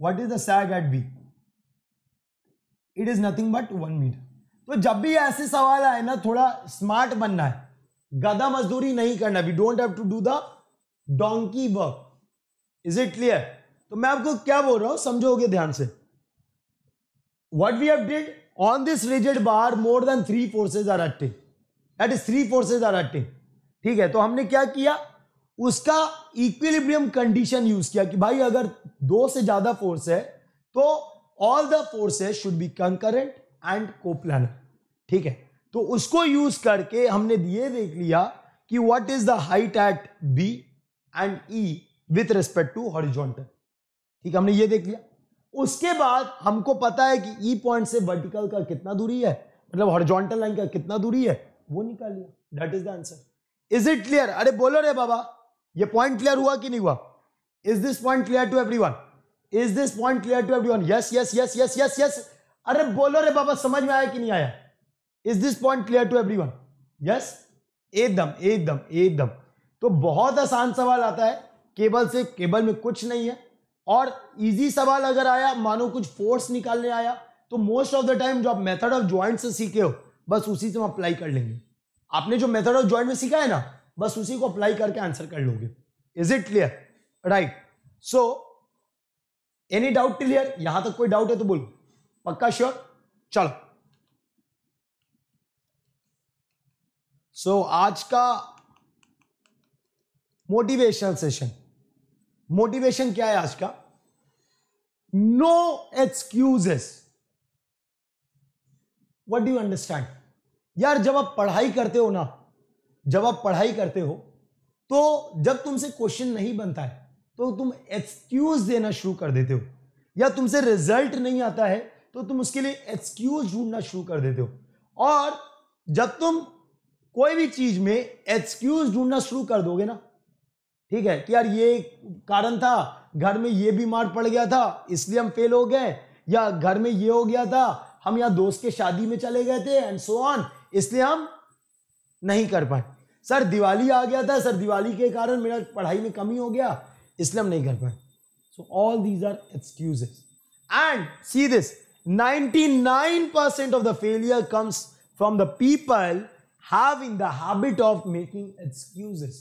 what is the sag at B it is nothing but one metre तो जब भी ऐसे सवाल आए ना थोड़ा स्मार्ट बनना है गधा मजदूरी नहीं करना we don't have to do the donkey work is it clear तो मैं आपको क्या बोल रहा हूं समझोगे ध्यान से what we have did on this rigid bar more than three forces are acting that is three forces are acting ठीक है तो हमने क्या किया उसका इक्विलिब्रियम कंडीशन यूज किया कि भाई अगर दो से ज्यादा फोर्स है तो all the forces should be concurrent and coplanar ठीक है तो उसको यूज करके हमने ये देख लिया कि what is the height at B and E with respect to horizontal ठीक हमने ये देख लिया उसके बाद हमको पता है कि ई e पॉइंट से वर्टिकल का कितना दूरी है मतलब हॉरिजॉन्टल लाइन का कितना दूरी है वो निकाल लिया that is the answer is it clear अरे बोलो रे बाबा ये पॉइंट क्लियर हुआ कि नहीं हुआ is this point clear to everyone is this point clear to everyone yes yes yes yes yes yes अरे बोलो रे बाबा समझ में आया कि नहीं आया is this point clear to everyone yes एकदम एकदम एकदम तो बहुत आसान सवाल आता है केबल से केबल में कुछ नहीं है और इजी सवाल अगर आया मानो कुछ फोर्स निकालने आया तो मोस्ट ऑफ द टाइम जो आप मेथड ऑफ ज्वाइंट से सीखे हो बस उसी से हम अप्लाई कर लेंगे आपने जो मेथड ऑफ ज्वाइंट में सीखा है ना बस उसी को अप्लाई करके आंसर कर लोगे is it clear right so any doubt clear यहां तक कोई डाउट है तो बोलो पक्का श्योर चलो सो so, आज का मोटिवेशनल सेशन मोटिवेशन क्या है आज का no excuses what do understand यार जब आप पढ़ाई करते हो ना जब आप पढ़ाई करते हो तो जब तुमसे क्वेश्चन नहीं बनता है तो तुम एक्सक्यूज देना शुरू कर देते हो या तुमसे रिजल्ट नहीं आता है तो तुम उसके लिए एक्सक्यूज ढूंढना शुरू कर देते हो और जब तुम कोई भी चीज में एक्सक्यूज ढूंढना शुरू कर दोगे ना ठीक है कि यार ये कारण था घर में ये बीमार पड़ गया था इसलिए हम फेल हो गए या घर में ये हो गया था हम यहां दोस्त के शादी में चले गए थे एंड सो ऑन इसलिए हम नहीं कर पाए सर दिवाली आ गया था सर दिवाली के कारण मेरा पढ़ाई में कमी हो गया इसलिए हम नहीं कर पाए so all these are excuses and see this 99% the failure comes from the people have in the habit of making excuses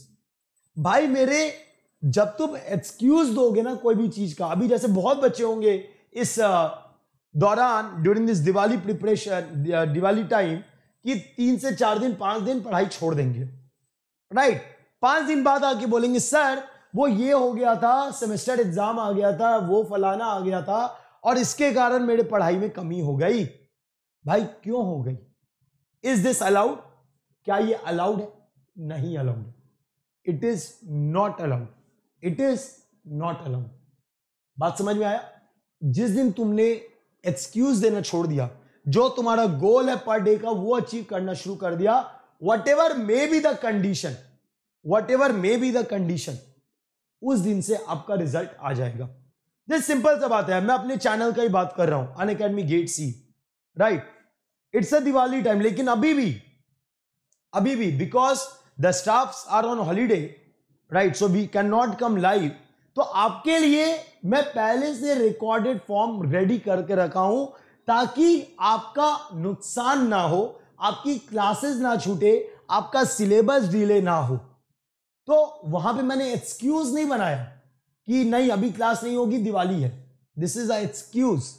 भाई मेरे जब तुम एक्सक्यूज दोगे ना कोई भी चीज का अभी जैसे बहुत बच्चे होंगे इस दौरान during this Diwali preparation Diwali time कि तीन से चार दिन पांच दिन पढ़ाई छोड़ देंगे राइट right? पांच दिन बाद आके बोलेंगे सर वो ये हो गया था सेमेस्टर एग्जाम आ गया था वो फलाना आ गया था और इसके कारण मेरे पढ़ाई में कमी हो गई भाई क्यों हो गई इज दिस अलाउड क्या ये अलाउड है नहीं allowed it is not allowed it is not allowed बात समझ में आया जिस दिन तुमने एक्सक्यूज देना छोड़ दिया जो तुम्हारा गोल है पर डे का वो अचीव करना शुरू कर दिया whatever may be the condition whatever may be the condition उस दिन से आपका रिजल्ट आ जाएगा जस्ट सिंपल सा बात है मैं अपने चैनल का ही बात कर रहा हूं Unacademy GATE see right it's a Diwali time लेकिन अभी भी अभी भी because the staff are on holiday right so we can not come live तो आपके लिए मैं पहले से रिकॉर्डेड फॉर्म रेडी करके रखा हूं ताकि आपका नुकसान ना हो आपकी क्लासेस ना छूटे आपका सिलेबस डिले ना हो तो वहां पे मैंने एक्सक्यूज नहीं बनाया कि नहीं अभी क्लास नहीं होगी दिवाली है दिस इज अक्सक्यूज एक्सक्यूज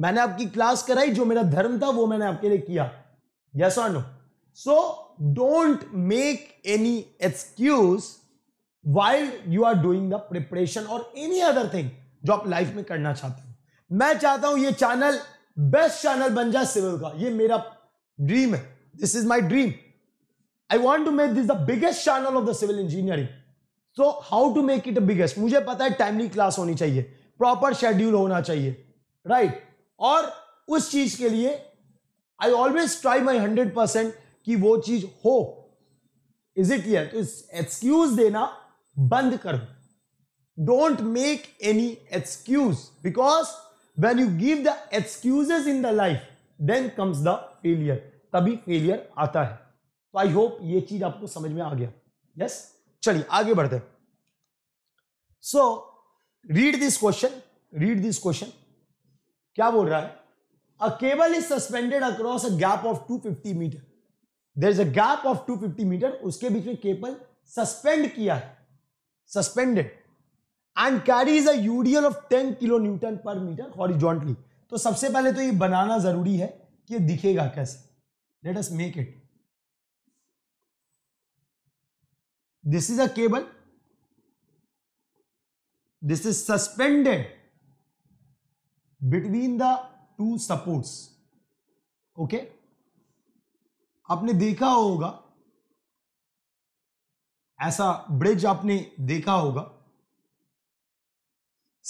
मैंने आपकी क्लास कराई जो मेरा धर्म था वो मैंने आपके लिए किया यस और no so don't make any excuse while you are doing the preparation और एनी अदर थिंग जो आप लाइफ में करना चाहते हो मैं चाहता हूं ये चैनल बेस्ट चैनल बन जाए सिविल का ये मेरा ड्रीम है this is my dream I want to make this the biggest channel of the civil engineering so how to make it the biggest मुझे पता है टाइमली क्लास होनी चाहिए प्रॉपर शेड्यूल होना चाहिए राइट right? और उस चीज के लिए I always try my hundred percent कि वो चीज हो इज इट क्लियर तो एक्सक्यूज देना बंद करो don't make any excuse because when you give the excuses in the life then comes the failure तभी फेलियर आता है तो आई होप ये चीज आपको समझ में आ गया यस चलिए आगे बढ़ते so read this question read this question क्या बोल रहा है a cable is suspended across a gap of 250 metre there is a gap of 250 metre उसके बीच में केबल सस्पेंड किया है suspended and carries is UDL of 10 kilo newton per metre horizontally तो सबसे पहले तो ये बनाना जरूरी है कि ये दिखेगा कैसे let us make it this is a cable this is suspended between the two supports okay आपने देखा होगा ऐसा ब्रिज आपने देखा होगा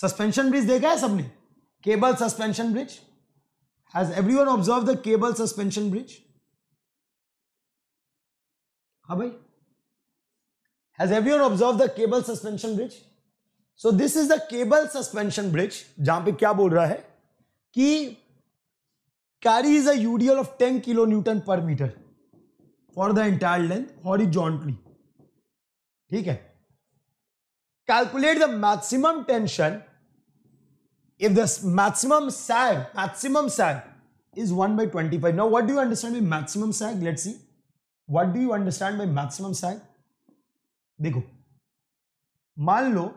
सस्पेंशन ब्रिज देखा है सबने cable suspension bridge has everyone observe the cable suspension bridge हा भाई has everyone observed the cable suspension bridge so this is the cable suspension bridge jahan pe kya bol raha hai ki carries a udl of 10 kilonewton per meter for the entire length horizontally theek hai calculate the maximum tension if the maximum sag maximum sag is 1 by 25 now what do you understand by maximum sag let's see what do you understand by maximum sag देखो मान लो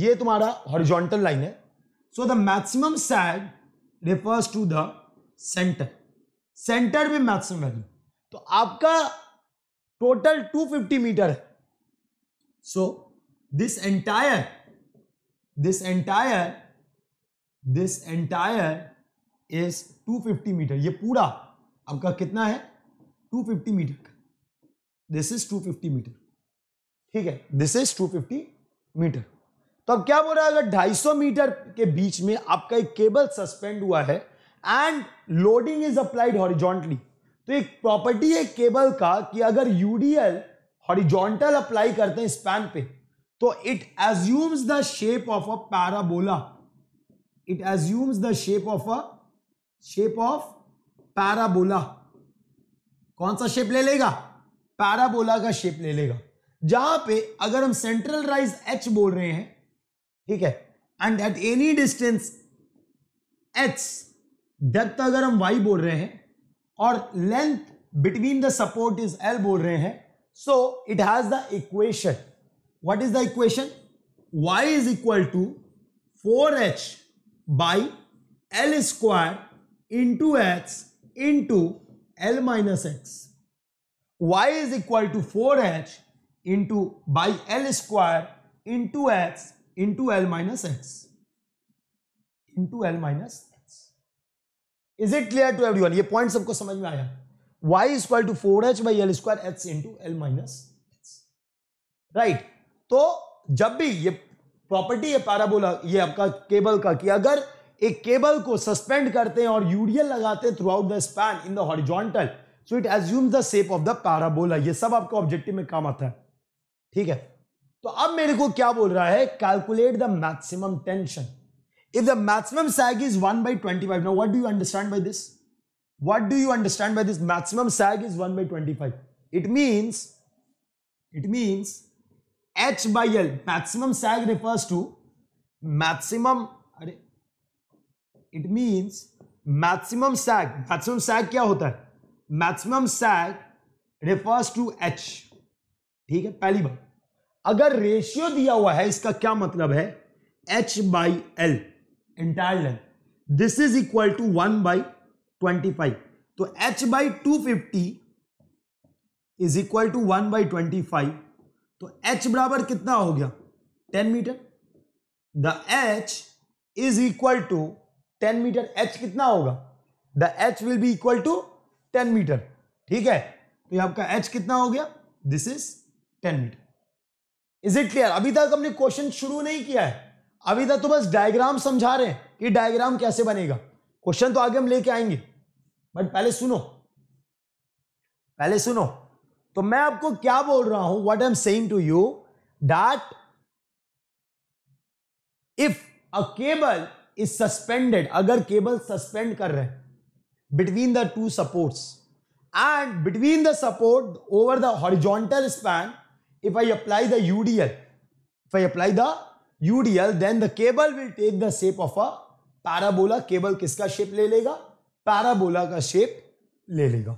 ये तुम्हारा horizontal line है so the maximum sag refers to the centre centre में maximum value तो आपका total 250 metre है so this entire this entire this entire is 250 metre ये पूरा आपका कितना है 250 मीटर का दिस इज 250 मीटर ठीक है दिस इज 250 मीटर तो अब क्या बोल रहा है अगर 250 मीटर के बीच में आपका एक केबल सस्पेंड हुआ है and loading is applied horizontally तो एक प्रॉपर्टी है केबल का कि अगर यूडीएल हॉरिजॉन्टल अप्लाई करते हैं स्पैन पे तो it assumes the shape of a parabola it assumes the shape of a shape of parabola कौन सा शेप ले लेगा पैराबोला का शेप ले लेगा जहां पे अगर हम सेंट्रल राइज एच बोल रहे हैं ठीक है and at any distance H depth अगर हम वाई बोल रहे हैं और length between the support is L बोल रहे हैं so it has the equation what is the equation Y is equal to four H by L square into H into L minus X Y is equal to four H into by L square into X into L minus X into L minus x is it clear to everyone ये point सबको समझ में आया Y equal to four H by L square X into L minus X right तो जब भी ये property है पैराबोला ये आपका केबल का कि अगर एक केबल को सस्पेंड करते हैं और यूरियल लगाते हैं throughout the span in the horizontal so it assume the shape of the parabola ये सब आपको ऑब्जेक्टिव में काम आता है ठीक है तो अब मेरे को क्या बोल रहा है calculate the maximum tension if the maximum sag is one by twenty five now what do you understand by this what do you understand by this maximum sag is one by twenty five it means it means H by L maximum sag refers to maximum अरे it means maximum sag maximum sag क्या होता है maximum sag refers to H ठीक है पहली बार अगर ratio दिया हुआ है इसका क्या मतलब है H by L entire length this is equal to one by twenty five तो H by two fifty is equal to one by twenty five तो एच बराबर कितना हो गया ten metre the H is equal to ten metre H कितना होगा the H will be equal to ten metre ठीक है तो आपका एच कितना हो गया this is ten metre is it clear अभी तक हमने क्वेश्चन शुरू नहीं किया है अभी तक तो बस डायग्राम समझा रहे हैं कि डायग्राम कैसे बनेगा क्वेश्चन तो आगे हम लेके आएंगे बट पहले सुनो पहले सुनो तो मैं आपको क्या बोल रहा हूं what I am saying to you that if a cable is suspended अगर केबल सस्पेंड कर रहे between the two supports and between the support over the horizontal span if I apply the UDL, if I apply the UDL, then the cable will take the shape of a parabola. Cable किसका shape ले लेगा Parabola का shape ले लेगा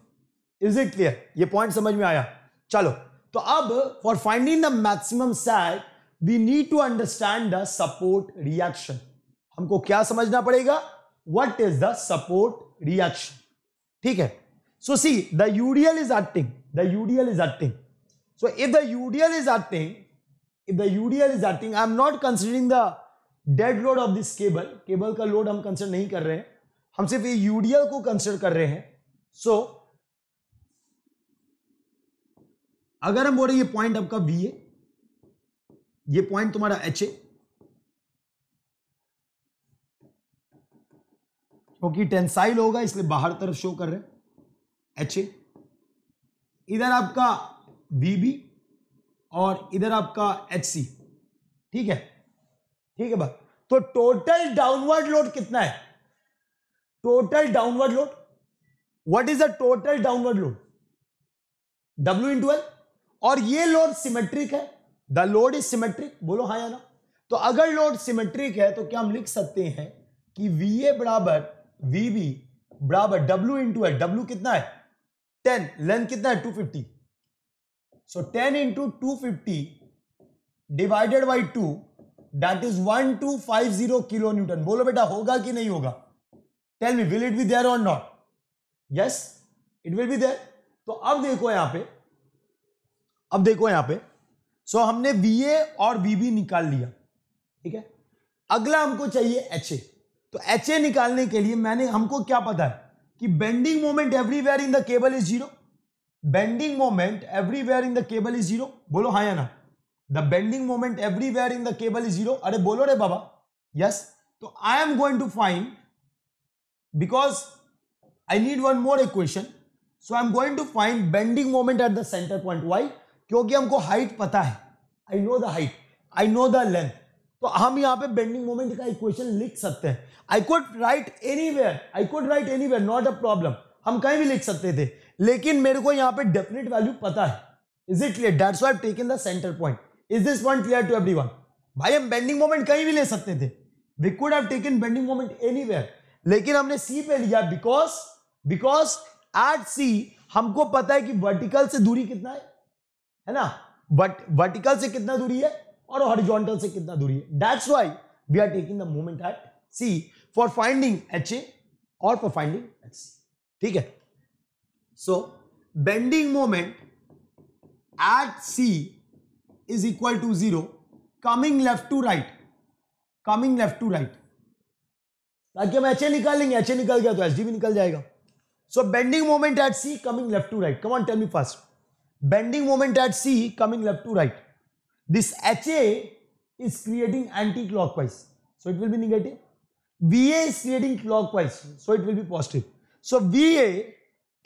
is it clear ये point समझ में आया चलो तो अब for finding the maximum sag we need to understand the support reaction हमको क्या समझना पड़ेगा what is the support reaction ठीक है so see the UDL is acting the UDL is acting So if the UDL is acting, if the UDL is acting, I am not considering the dead load of this cable cable ka load hum consider nahi kar rahe hum sirf ye udl ko consider kar rahe hain so, अगर हम बोल रहे ये point आपका V है ये point तुम्हारा H है क्योंकि टेंसाइल होगा इसलिए बाहर तरफ शो कर रहे हैं एच ए इधर आपका वी और इधर आपका एच सी ठीक है ठीक है बात तो टोटल डाउनवर्ड लोड कितना है total downward load what is the total downward load W into L और ये लोड सिमेट्रिक है द लोड इज सिमेट्रिक बोलो हाँ या ना तो अगर लोड सिमेट्रिक है तो क्या हम लिख सकते हैं कि वी ए बराबर वी बी बराबर डब्ल्यू इंटू एल डब्ल्यू कितना है टेन लेंथ कितना है two fifty ten into two fifty divided by two divided is one two five zero kilo newton बोलो बेटा होगा कि नहीं होगा tell me will it be there और not yes it will be there तो अब देखो यहां पर अब देखो यहां पे सो so, हमने VA और BB निकाल लिया ठीक है अगला हमको चाहिए एच ए तो एच ए निकालने के लिए मैंने हमको क्या पता है कि bending moment everywhere in the cable is zero bending moment everywhere in the cable is zero बोलो हाँ या ना the bending moment everywhere in the cable is zero अरे बोलो रे बाबा यस yes? तो I am going to find because I need one more equation so I am going to find bending moment at the centre point why क्योंकि हमको height पता है आई know the height I know the length तो हम यहां पे bending moment का equation लिख सकते हैं I could write anywhere I could write anywhere not a problem हम कहीं भी लिख सकते थे लेकिन मेरे को यहां पे डेफिनेट वैल्यू पता है is it clear that's why taken the centre point is this point clear to everyone भाई हम बेंडिंग मोमेंट कहीं भी ले सकते थे we could have taken bending moment any लेकिन हमने सी पे लिया बिकॉज बिकॉज एट सी हमको पता है कि वर्टिकल से दूरी कितना है है ना बट वर्टिकल से कितना दूरी है और हॉरिजॉन्टल से कितना दूरी है that's why we are taking the moment at C for finding H A और फॉर फाइंडिंग एट सी ठीक है So bending moment at C is equal to 0 coming left to right coming left to right ताकि हम H A निकाल लेंगे H निकल गया तो एच भी निकल जाएगा So bending moment at C coming left to right. Come on, tell me fast bending moment at C coming left to right. This HA is creating anti-clockwise. So it will be negative. VA is creating clockwise. So it will be positive. So VA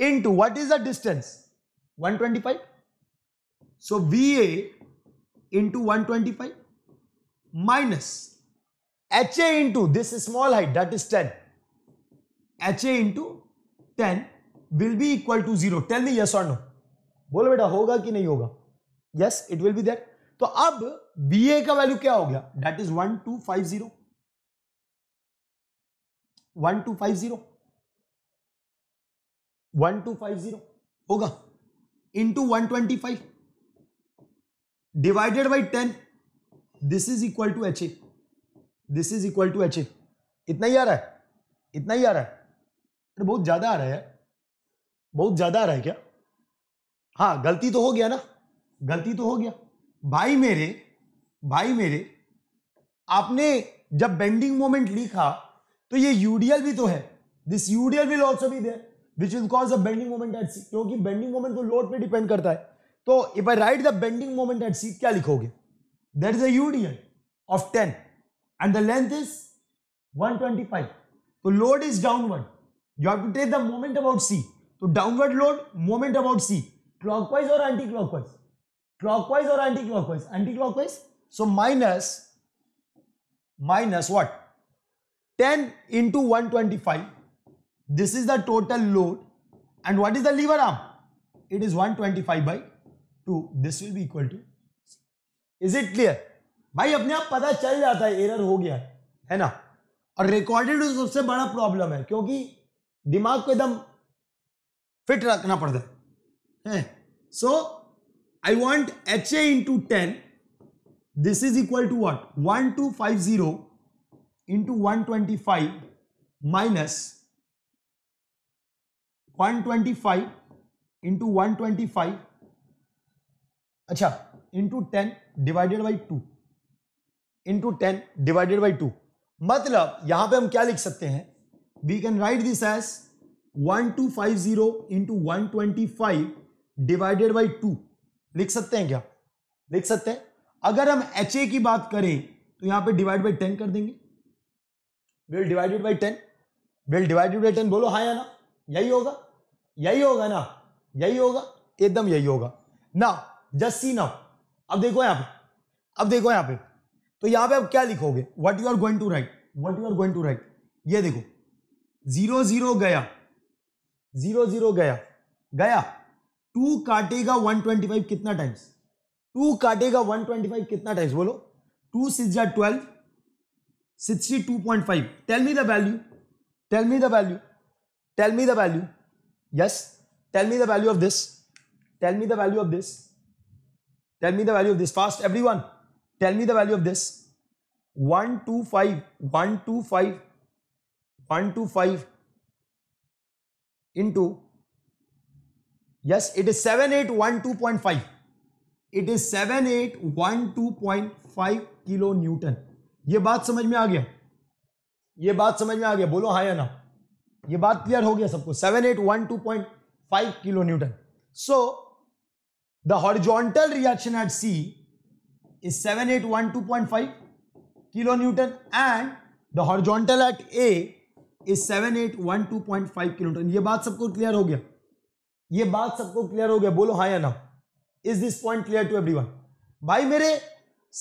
into what is the distance? 125. So VA into 125 minus HA into this is small height that is 10. HA into 10 will be equal to 0. Tell me yes or no. bolo beta hoga ki nahi hoga yes it will be there to अब B A का value क्या हो गया that is 1250 to one two five zero होगा into one twenty five divided by ten this is equal to H A this is equal to H A इतना ही आ रहा है इतना ही आ रहा है अरे बहुत ज्यादा आ रहा है बहुत ज्यादा आ रहा है क्या हाँ गलती तो हो गया ना गलती तो हो गया भाई मेरे भाई मेरे आपने जब बेंडिंग मोमेंट लिखा तो ये यूडीएल भी तो है दिस यूडीएल विल ऑल्सो भी there which is calls a bending moment at C क्योंकि बेंडिंग मोमेंट तो लोड पे डिपेंड करता है तो if I write the bending moment at C क्या लिखोगे दैट इज अडियन of ten and the length is five तो load is downward you have to take the moment about C तो downward load moment about C clockwise और anticlockwise clockwise और anticlockwise anti clockwise so minus minus what ten into one twenty five This is the total load. And what is the lever arm? It is 125 by 2. This will be equal to. Is it clear? bhai apne aap pata chal jata hai error ho gaya hai na aur recorded सबसे sabse bada problem hai kyunki dimag ko ekdam fit rakhna padta hai so i want ha into 10 this is equal to what 1250 into 125 minus twenty five into one five अच्छा into ten divided by two into ten divided by two मतलब यहां पे हम क्या लिख सकते हैं we can write this as one two five zero into one twenty five divided by two लिख सकते हैं क्या लिख सकते हैं अगर हम एच ए की बात करें तो यहां पे डिवाइड बाई टेन कर देंगे will divided by ten will divided by ten बोलो हाँ या ना यही होगा यही होगा ना यही होगा एकदम यही होगा ना जस्ट सी नाउ अब देखो यहां पे अब देखो यहां पे तो यहां पे अब क्या लिखोगे what you are going to write what you are going to write ये देखो जीरो जीरो गया जीरो जीरो गया गया टू काटेगा वन ट्वेंटी फाइव कितना टाइम्स टू काटेगा वन ट्वेंटी फाइव कितना टाइम्स बोलो टू सिक्स या twelve sixty two point five tell me the value tell me the value tell me the value Yes. Tell me the value of this. Tell me the value of this. Tell me the value of this. Fast, everyone. Tell me the value of this. 125. 125. 125 into. Yes, it is 7812.5. It is 7812.5 kilo newton ये बात समझ में आ गया ये बात समझ में आ गया बोलो हाँ या ना ये बात क्लियर हो गया सबको seven eight one two point five kilo newton so the horizontal reaction at C is seven eight one two point five kilo newton and the horizontal at A is seven eight one two point five kilo newton ये बात सबको clear हो गया ये बात सबको clear हो गया बोलो हाँ या ना is this point clear to everyone भाई मेरे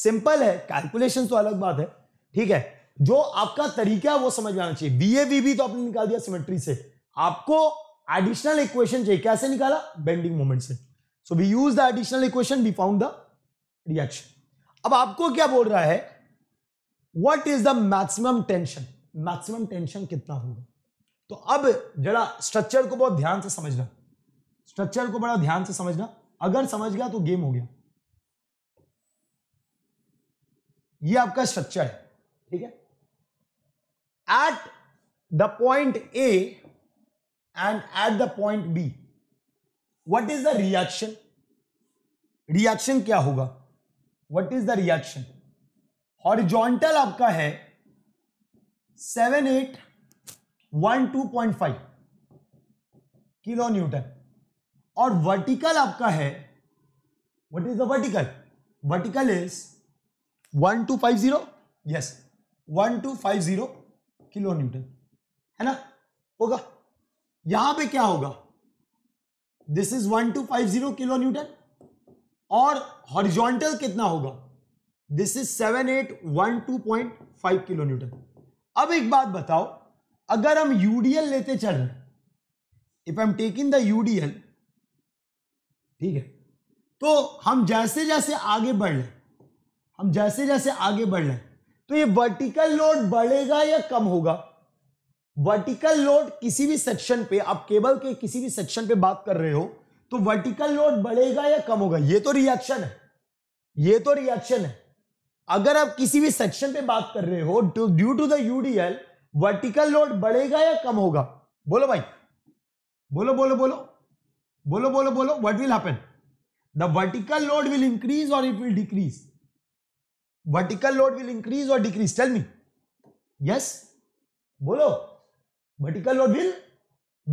सिंपल है कैलकुलेशन तो अलग बात है ठीक है जो आपका तरीका है वो समझ में आना चाहिए बीएवी भी तो आपने निकाल दिया सिमेट्री से आपको एडिशनल इक्वेशन चाहिए कैसे निकाला बेंडिंग मोमेंट से so we use the additional equation we found the reaction अब आपको क्या बोल रहा है what is the maximum tension maximum tension कितना होगा तो अब जरा स्ट्रक्चर को बहुत ध्यान से समझना स्ट्रक्चर को बड़ा ध्यान से समझना अगर समझ गया तो गेम हो गया ये आपका स्ट्रक्चर है ठीक है at the point A and at the point B. What is the reaction? Reaction क्या होगा What is the reaction? Horizontal आपका है seven eight one two point five kilo newton और वर्टिकल आपका है what is the vertical vertical is one two five zero yes one two five zero kilo newton है ना होगा यहां पे क्या होगा this is one two five zero kilo newton और हॉरिजॉन्टल कितना होगा this is seven eight one two point five kilo newton अब एक बात बताओ अगर हम यूडीएल लेते चल रहे if I am taking the UDL ठीक है तो हम जैसे जैसे आगे बढ़ रहे हम जैसे जैसे आगे बढ़ रहे तो ये वर्टिकल लोड बढ़ेगा या कम होगा वर्टिकल लोड किसी भी सेक्शन पे आप केबल के किसी भी सेक्शन पे बात कर रहे हो तो वर्टिकल लोड बढ़ेगा या कम होगा ये तो रिएक्शन है ये तो रिएक्शन है अगर आप किसी भी सेक्शन पे बात कर रहे हो due to the UDL vertical load बढ़ेगा या कम होगा बोलो भाई बोलो बोलो बोलो बोलो बोलो बोलो what will happen the vertical load will increase और it will decrease vertical load will increase और डिक्रीज टेल मी यस बोलो vertical load will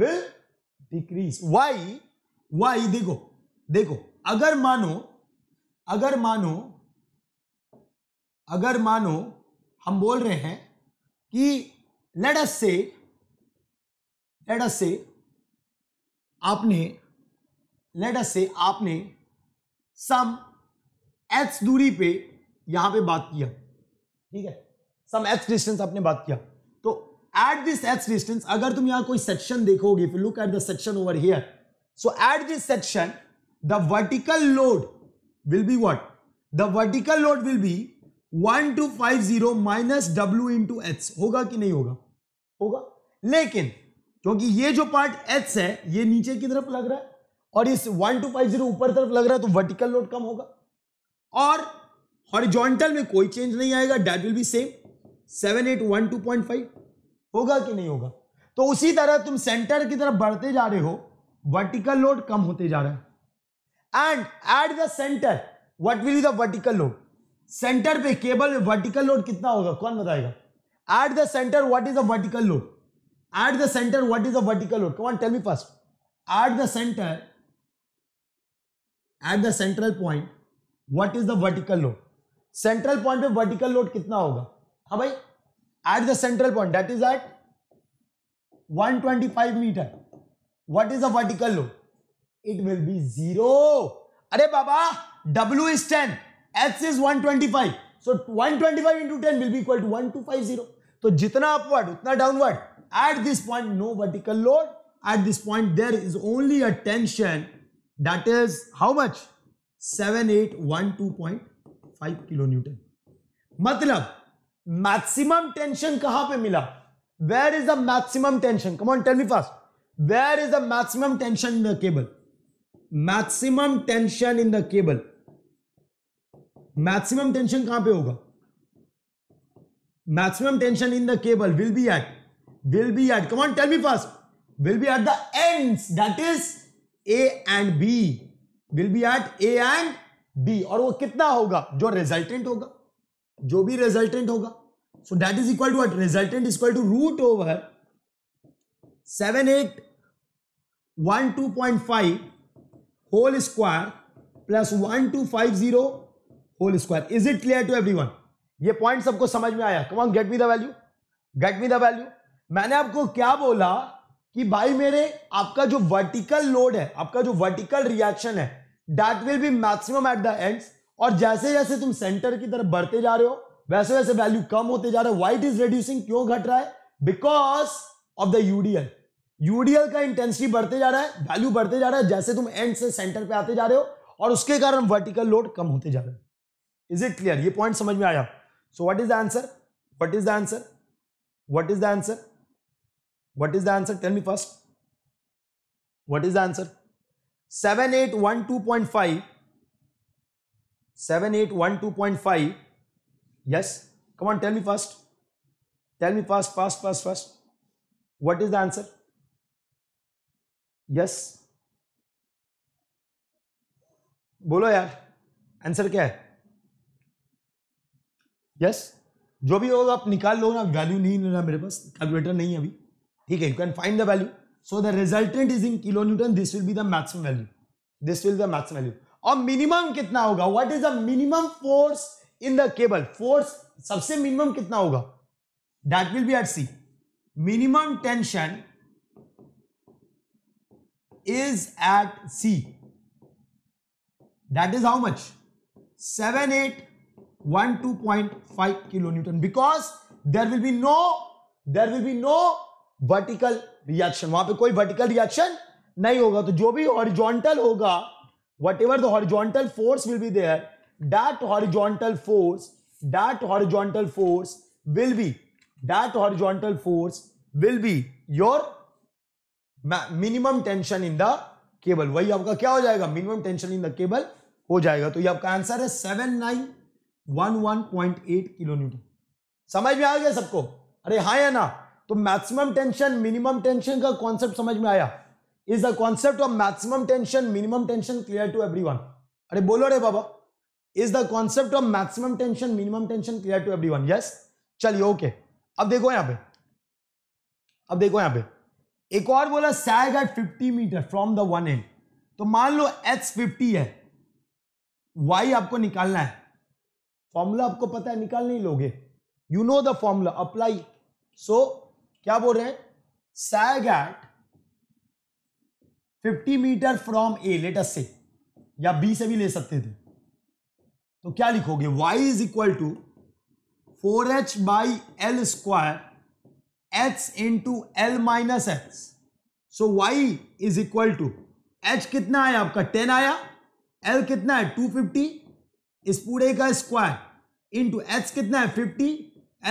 will decrease why why देखो देखो अगर मानो अगर मानो अगर मानो हम बोल रहे हैं कि लेट अस से लेट अस से आपने लेट अस से आपने सम एक्स दूरी पे यहां पे बात किया ठीक है सम एच डिस्टेंस आपने बात किया तो एट दिस एच डिस्टेंस अगर तुम यहां कोई सेक्शन देखोगे look at the section over here so at this section the vertical load will be what the vertical load will be one two five zero minus W into H होगा कि नहीं होगा होगा लेकिन क्योंकि ये जो पार्ट एच है ये नीचे की तरफ लग रहा है और इस वन टू फाइव जीरो ऊपर तरफ लग रहा है तो वर्टिकल लोड कम होगा और हॉरिजॉन्टल में कोई चेंज नहीं आएगा that will be same seven eight one two point five होगा कि नहीं होगा तो उसी तरह तुम सेंटर की तरफ बढ़ते जा रहे हो वर्टिकल लोड कम होते जा रहा है and at the centre what will be the vertical load centre पे केबल में वर्टिकल लोड कितना होगा कौन बताएगा at the centre what is the vertical load at the centre what is the vertical load come on tell me first at the centre at the central point what is the vertical load central point पे vertical load कितना होगा हाँ भाई at the central point that is at 125 metre what is a vertical load it will be zero अरे बाबा W is 10, H is 125. So 125 into 10 will be two to तो जितना upward उतना downward at this point no vertical load at this point there is only a tension that is how much seven eight one two point five kilo newton मतलब maximum tension कहां पे मिला where is the maximum tension come on tell me fast where is the maximum tension in the cable maximum tension in the cable maximum tension कहां पे होगा maximum tension in the cable will be at will be at come on on tell me first will be at the ends that is A and b will be at a B और वो कितना होगा जो resultant होगा जो भी resultant होगा so that is equal to what resultant is equal to root over seven eight one two point five whole square plus one two five zero whole square is it clear to everyone ये point सबको समझ में आया on get me the value get me the value मैंने आपको क्या बोला कि भाई मेरे आपका जो वर्टिकल लोड है आपका जो वर्टिकल रिएक्शन है that will be maximum at the end और जैसे जैसे तुम सेंटर की तरफ बढ़ते जा रहे हो वैसे वैसे वैल्यू कम होते जा रहे हो वाइट इज रेड्यूसिंग क्यों घट रहा है because of the UDL UDL का इंटेंसिटी बढ़ते जा रहा है वैल्यू बढ़ते जा रहा है जैसे तुम एंड से सेंटर पे आते जा रहे हो और उसके कारण वर्टिकल लोड कम होते जा रहे हो इज इट क्लियर ये पॉइंट समझ में आया so what is the answer what is the answer what is the answer what is the answer tell me first what is the answer seven eight one two point five seven eight one two point five yes come on tell me first tell me first first first first what is the answer yes बोलो यार answer क्या है yes yes? जो भी होगा आप निकाल लो ना वैल्यू नहीं मेरे पास कैलकुलेटर नहीं है अभी ठीक है you can find the value So the resultant is in kilonewton. This will be the maximum value. This will be the maximum value. Or minimum कितना होगा? What is the minimum force in the cable? Force सबसे minimum कितना होगा? That will be at C. Minimum tension is at C. That is how much? 7812.5 kilonewton because there will be no there will be no vertical reaction वहां पे कोई vertical reaction नहीं होगा तो जो भी हॉरिजॉन्टल होगा whatever horizontal force will be there that horizontal force that horizontal force will be that horizontal force will be your minimum tension in the cable वही आपका क्या हो जाएगा minimum tension in the cable हो जाएगा तो ये आपका आंसर है seven nine one one point eight kilometre समझ में आ गया सबको अरे हाँ या ना तो मैक्सिमम टेंशन मिनिमम टेंशन का कॉन्सेप्ट समझ में आया is the concept of maximum tension minimum tension clear to every अरे बोलो रे बाबा is the concept of maximum tension minimum tension clear to every yes चलिए ओके अब देखो यहां पे अब देखो यहां पे एक और बोला sag at 50 metre from the one end तो मान लो एच 50 है वाई आपको निकालना है फॉर्मूला आपको पता है निकाल नहीं लोगे you know the formula apply so क्या बोल रहे हैं sag at 50 metre from A let's say या बी से भी ले सकते थे तो क्या लिखोगे Y is equal to four H by L square H into L minus H so Y is equal to H कितना आया आपका टेन आया एल कितना है टू फिफ्टी इस पूरे का स्क्वायर इंटू एच कितना है फिफ्टी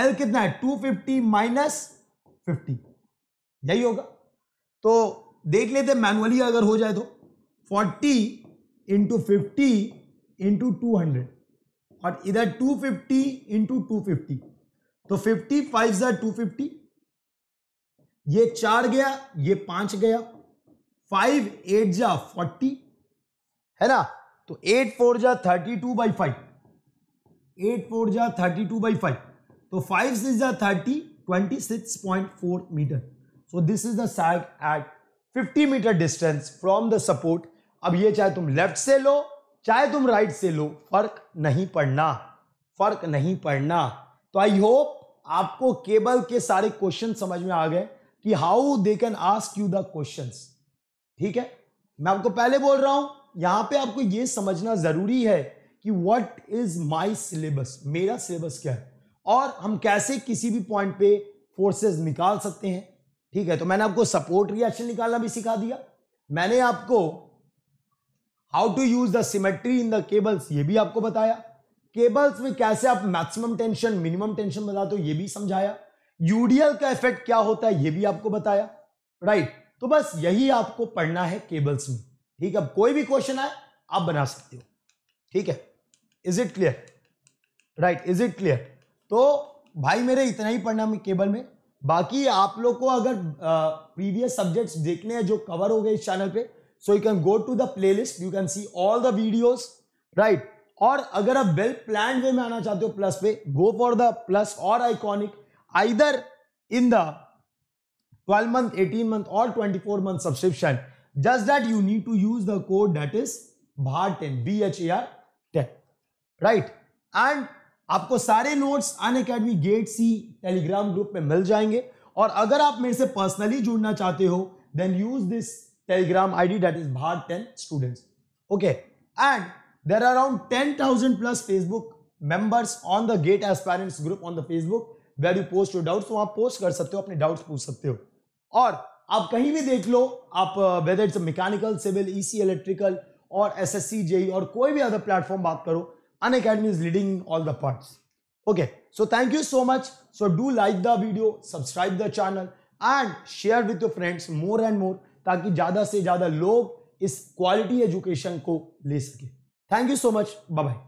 एल कितना है टू फिफ्टी माइनस फिफ्टी यही होगा तो देख लेते मैनुअली अगर हो जाए तो forty into fifty into two hundred और इधर two fifty into two fifty तो फिफ्टी फाइव ज़ा टू फिफ्टी ये चार गया ये पांच गया फाइव एट जा फोर्टी है ना तो एट फोर जा thirty two by five eight four जा थर्टी टू बाई फाइव तो फाइव सिक्स जा thirty 26.4 meter. So this is the sag at 50 metre distance from the support अब ये चाहे तुम लेफ्ट से लो चाहे तुम राइट से लो फर्क नहीं पड़ना फर्क नहीं पड़ना तो आई होप आपको केबल के सारे क्वेश्चन समझ में आ गए कि how they can ask you the question ठीक है मैं आपको पहले बोल रहा हूं यहां पे आपको यह समझना जरूरी है कि वट इज माई सिलेबस मेरा सिलेबस क्या है और हम कैसे किसी भी पॉइंट पे फोर्सेस निकाल सकते हैं ठीक है तो मैंने आपको सपोर्ट रिएक्शन निकालना भी सिखा दिया मैंने आपको how to use the symmetry in the cables ये भी आपको बताया केबल्स में कैसे आप मैक्सिमम टेंशन मिनिमम टेंशन बताते हो ये भी समझाया यूडीएल का इफेक्ट क्या होता है ये भी आपको बताया राइट तो बस यही आपको पढ़ना है केबल्स में ठीक है कोई भी क्वेश्चन आए आप बना सकते हो ठीक है is it clear right is it clear तो भाई मेरे इतना ही पढ़ना केबल में बाकी आप लोग को अगर प्रीवियस सब्जेक्ट्स देखने हैं जो कवर हो गए इस चैनल पे so you can go to the list you can see all the videos right और अगर आप वेल प्लान वे में आना चाहते हो प्लस पे गो फॉर द प्लस और iconic either in the 12 month 18 month और 24 that you need to use the code that is भार ten B H A R ten right and आपको सारे नोट्स अन अकेडमी गेट सी Telegram group में मिल जाएंगे और अगर आप मेरे से पर्सनली जुड़ना चाहते हो then use this Telegram ID that is Bharat ten students okay and there around ten thousand plus Facebook members on the GATE age parents group on the Facebook where you post your doubts वहां पोस्ट कर सकते हो अपने doubts पूछ सकते हो और आप कहीं भी देख लो आप whether it's mechanical civil EC electrical और सी जेई e और कोई भी अदर प्लेटफॉर्म बात करो An Academy is leading all the parts. Okay, so thank you so much. So do like the video, subscribe the channel and share with your friends more and more ताकि ज़्यादा से ज़्यादा लोग इस quality education को ले सके thank you so much bye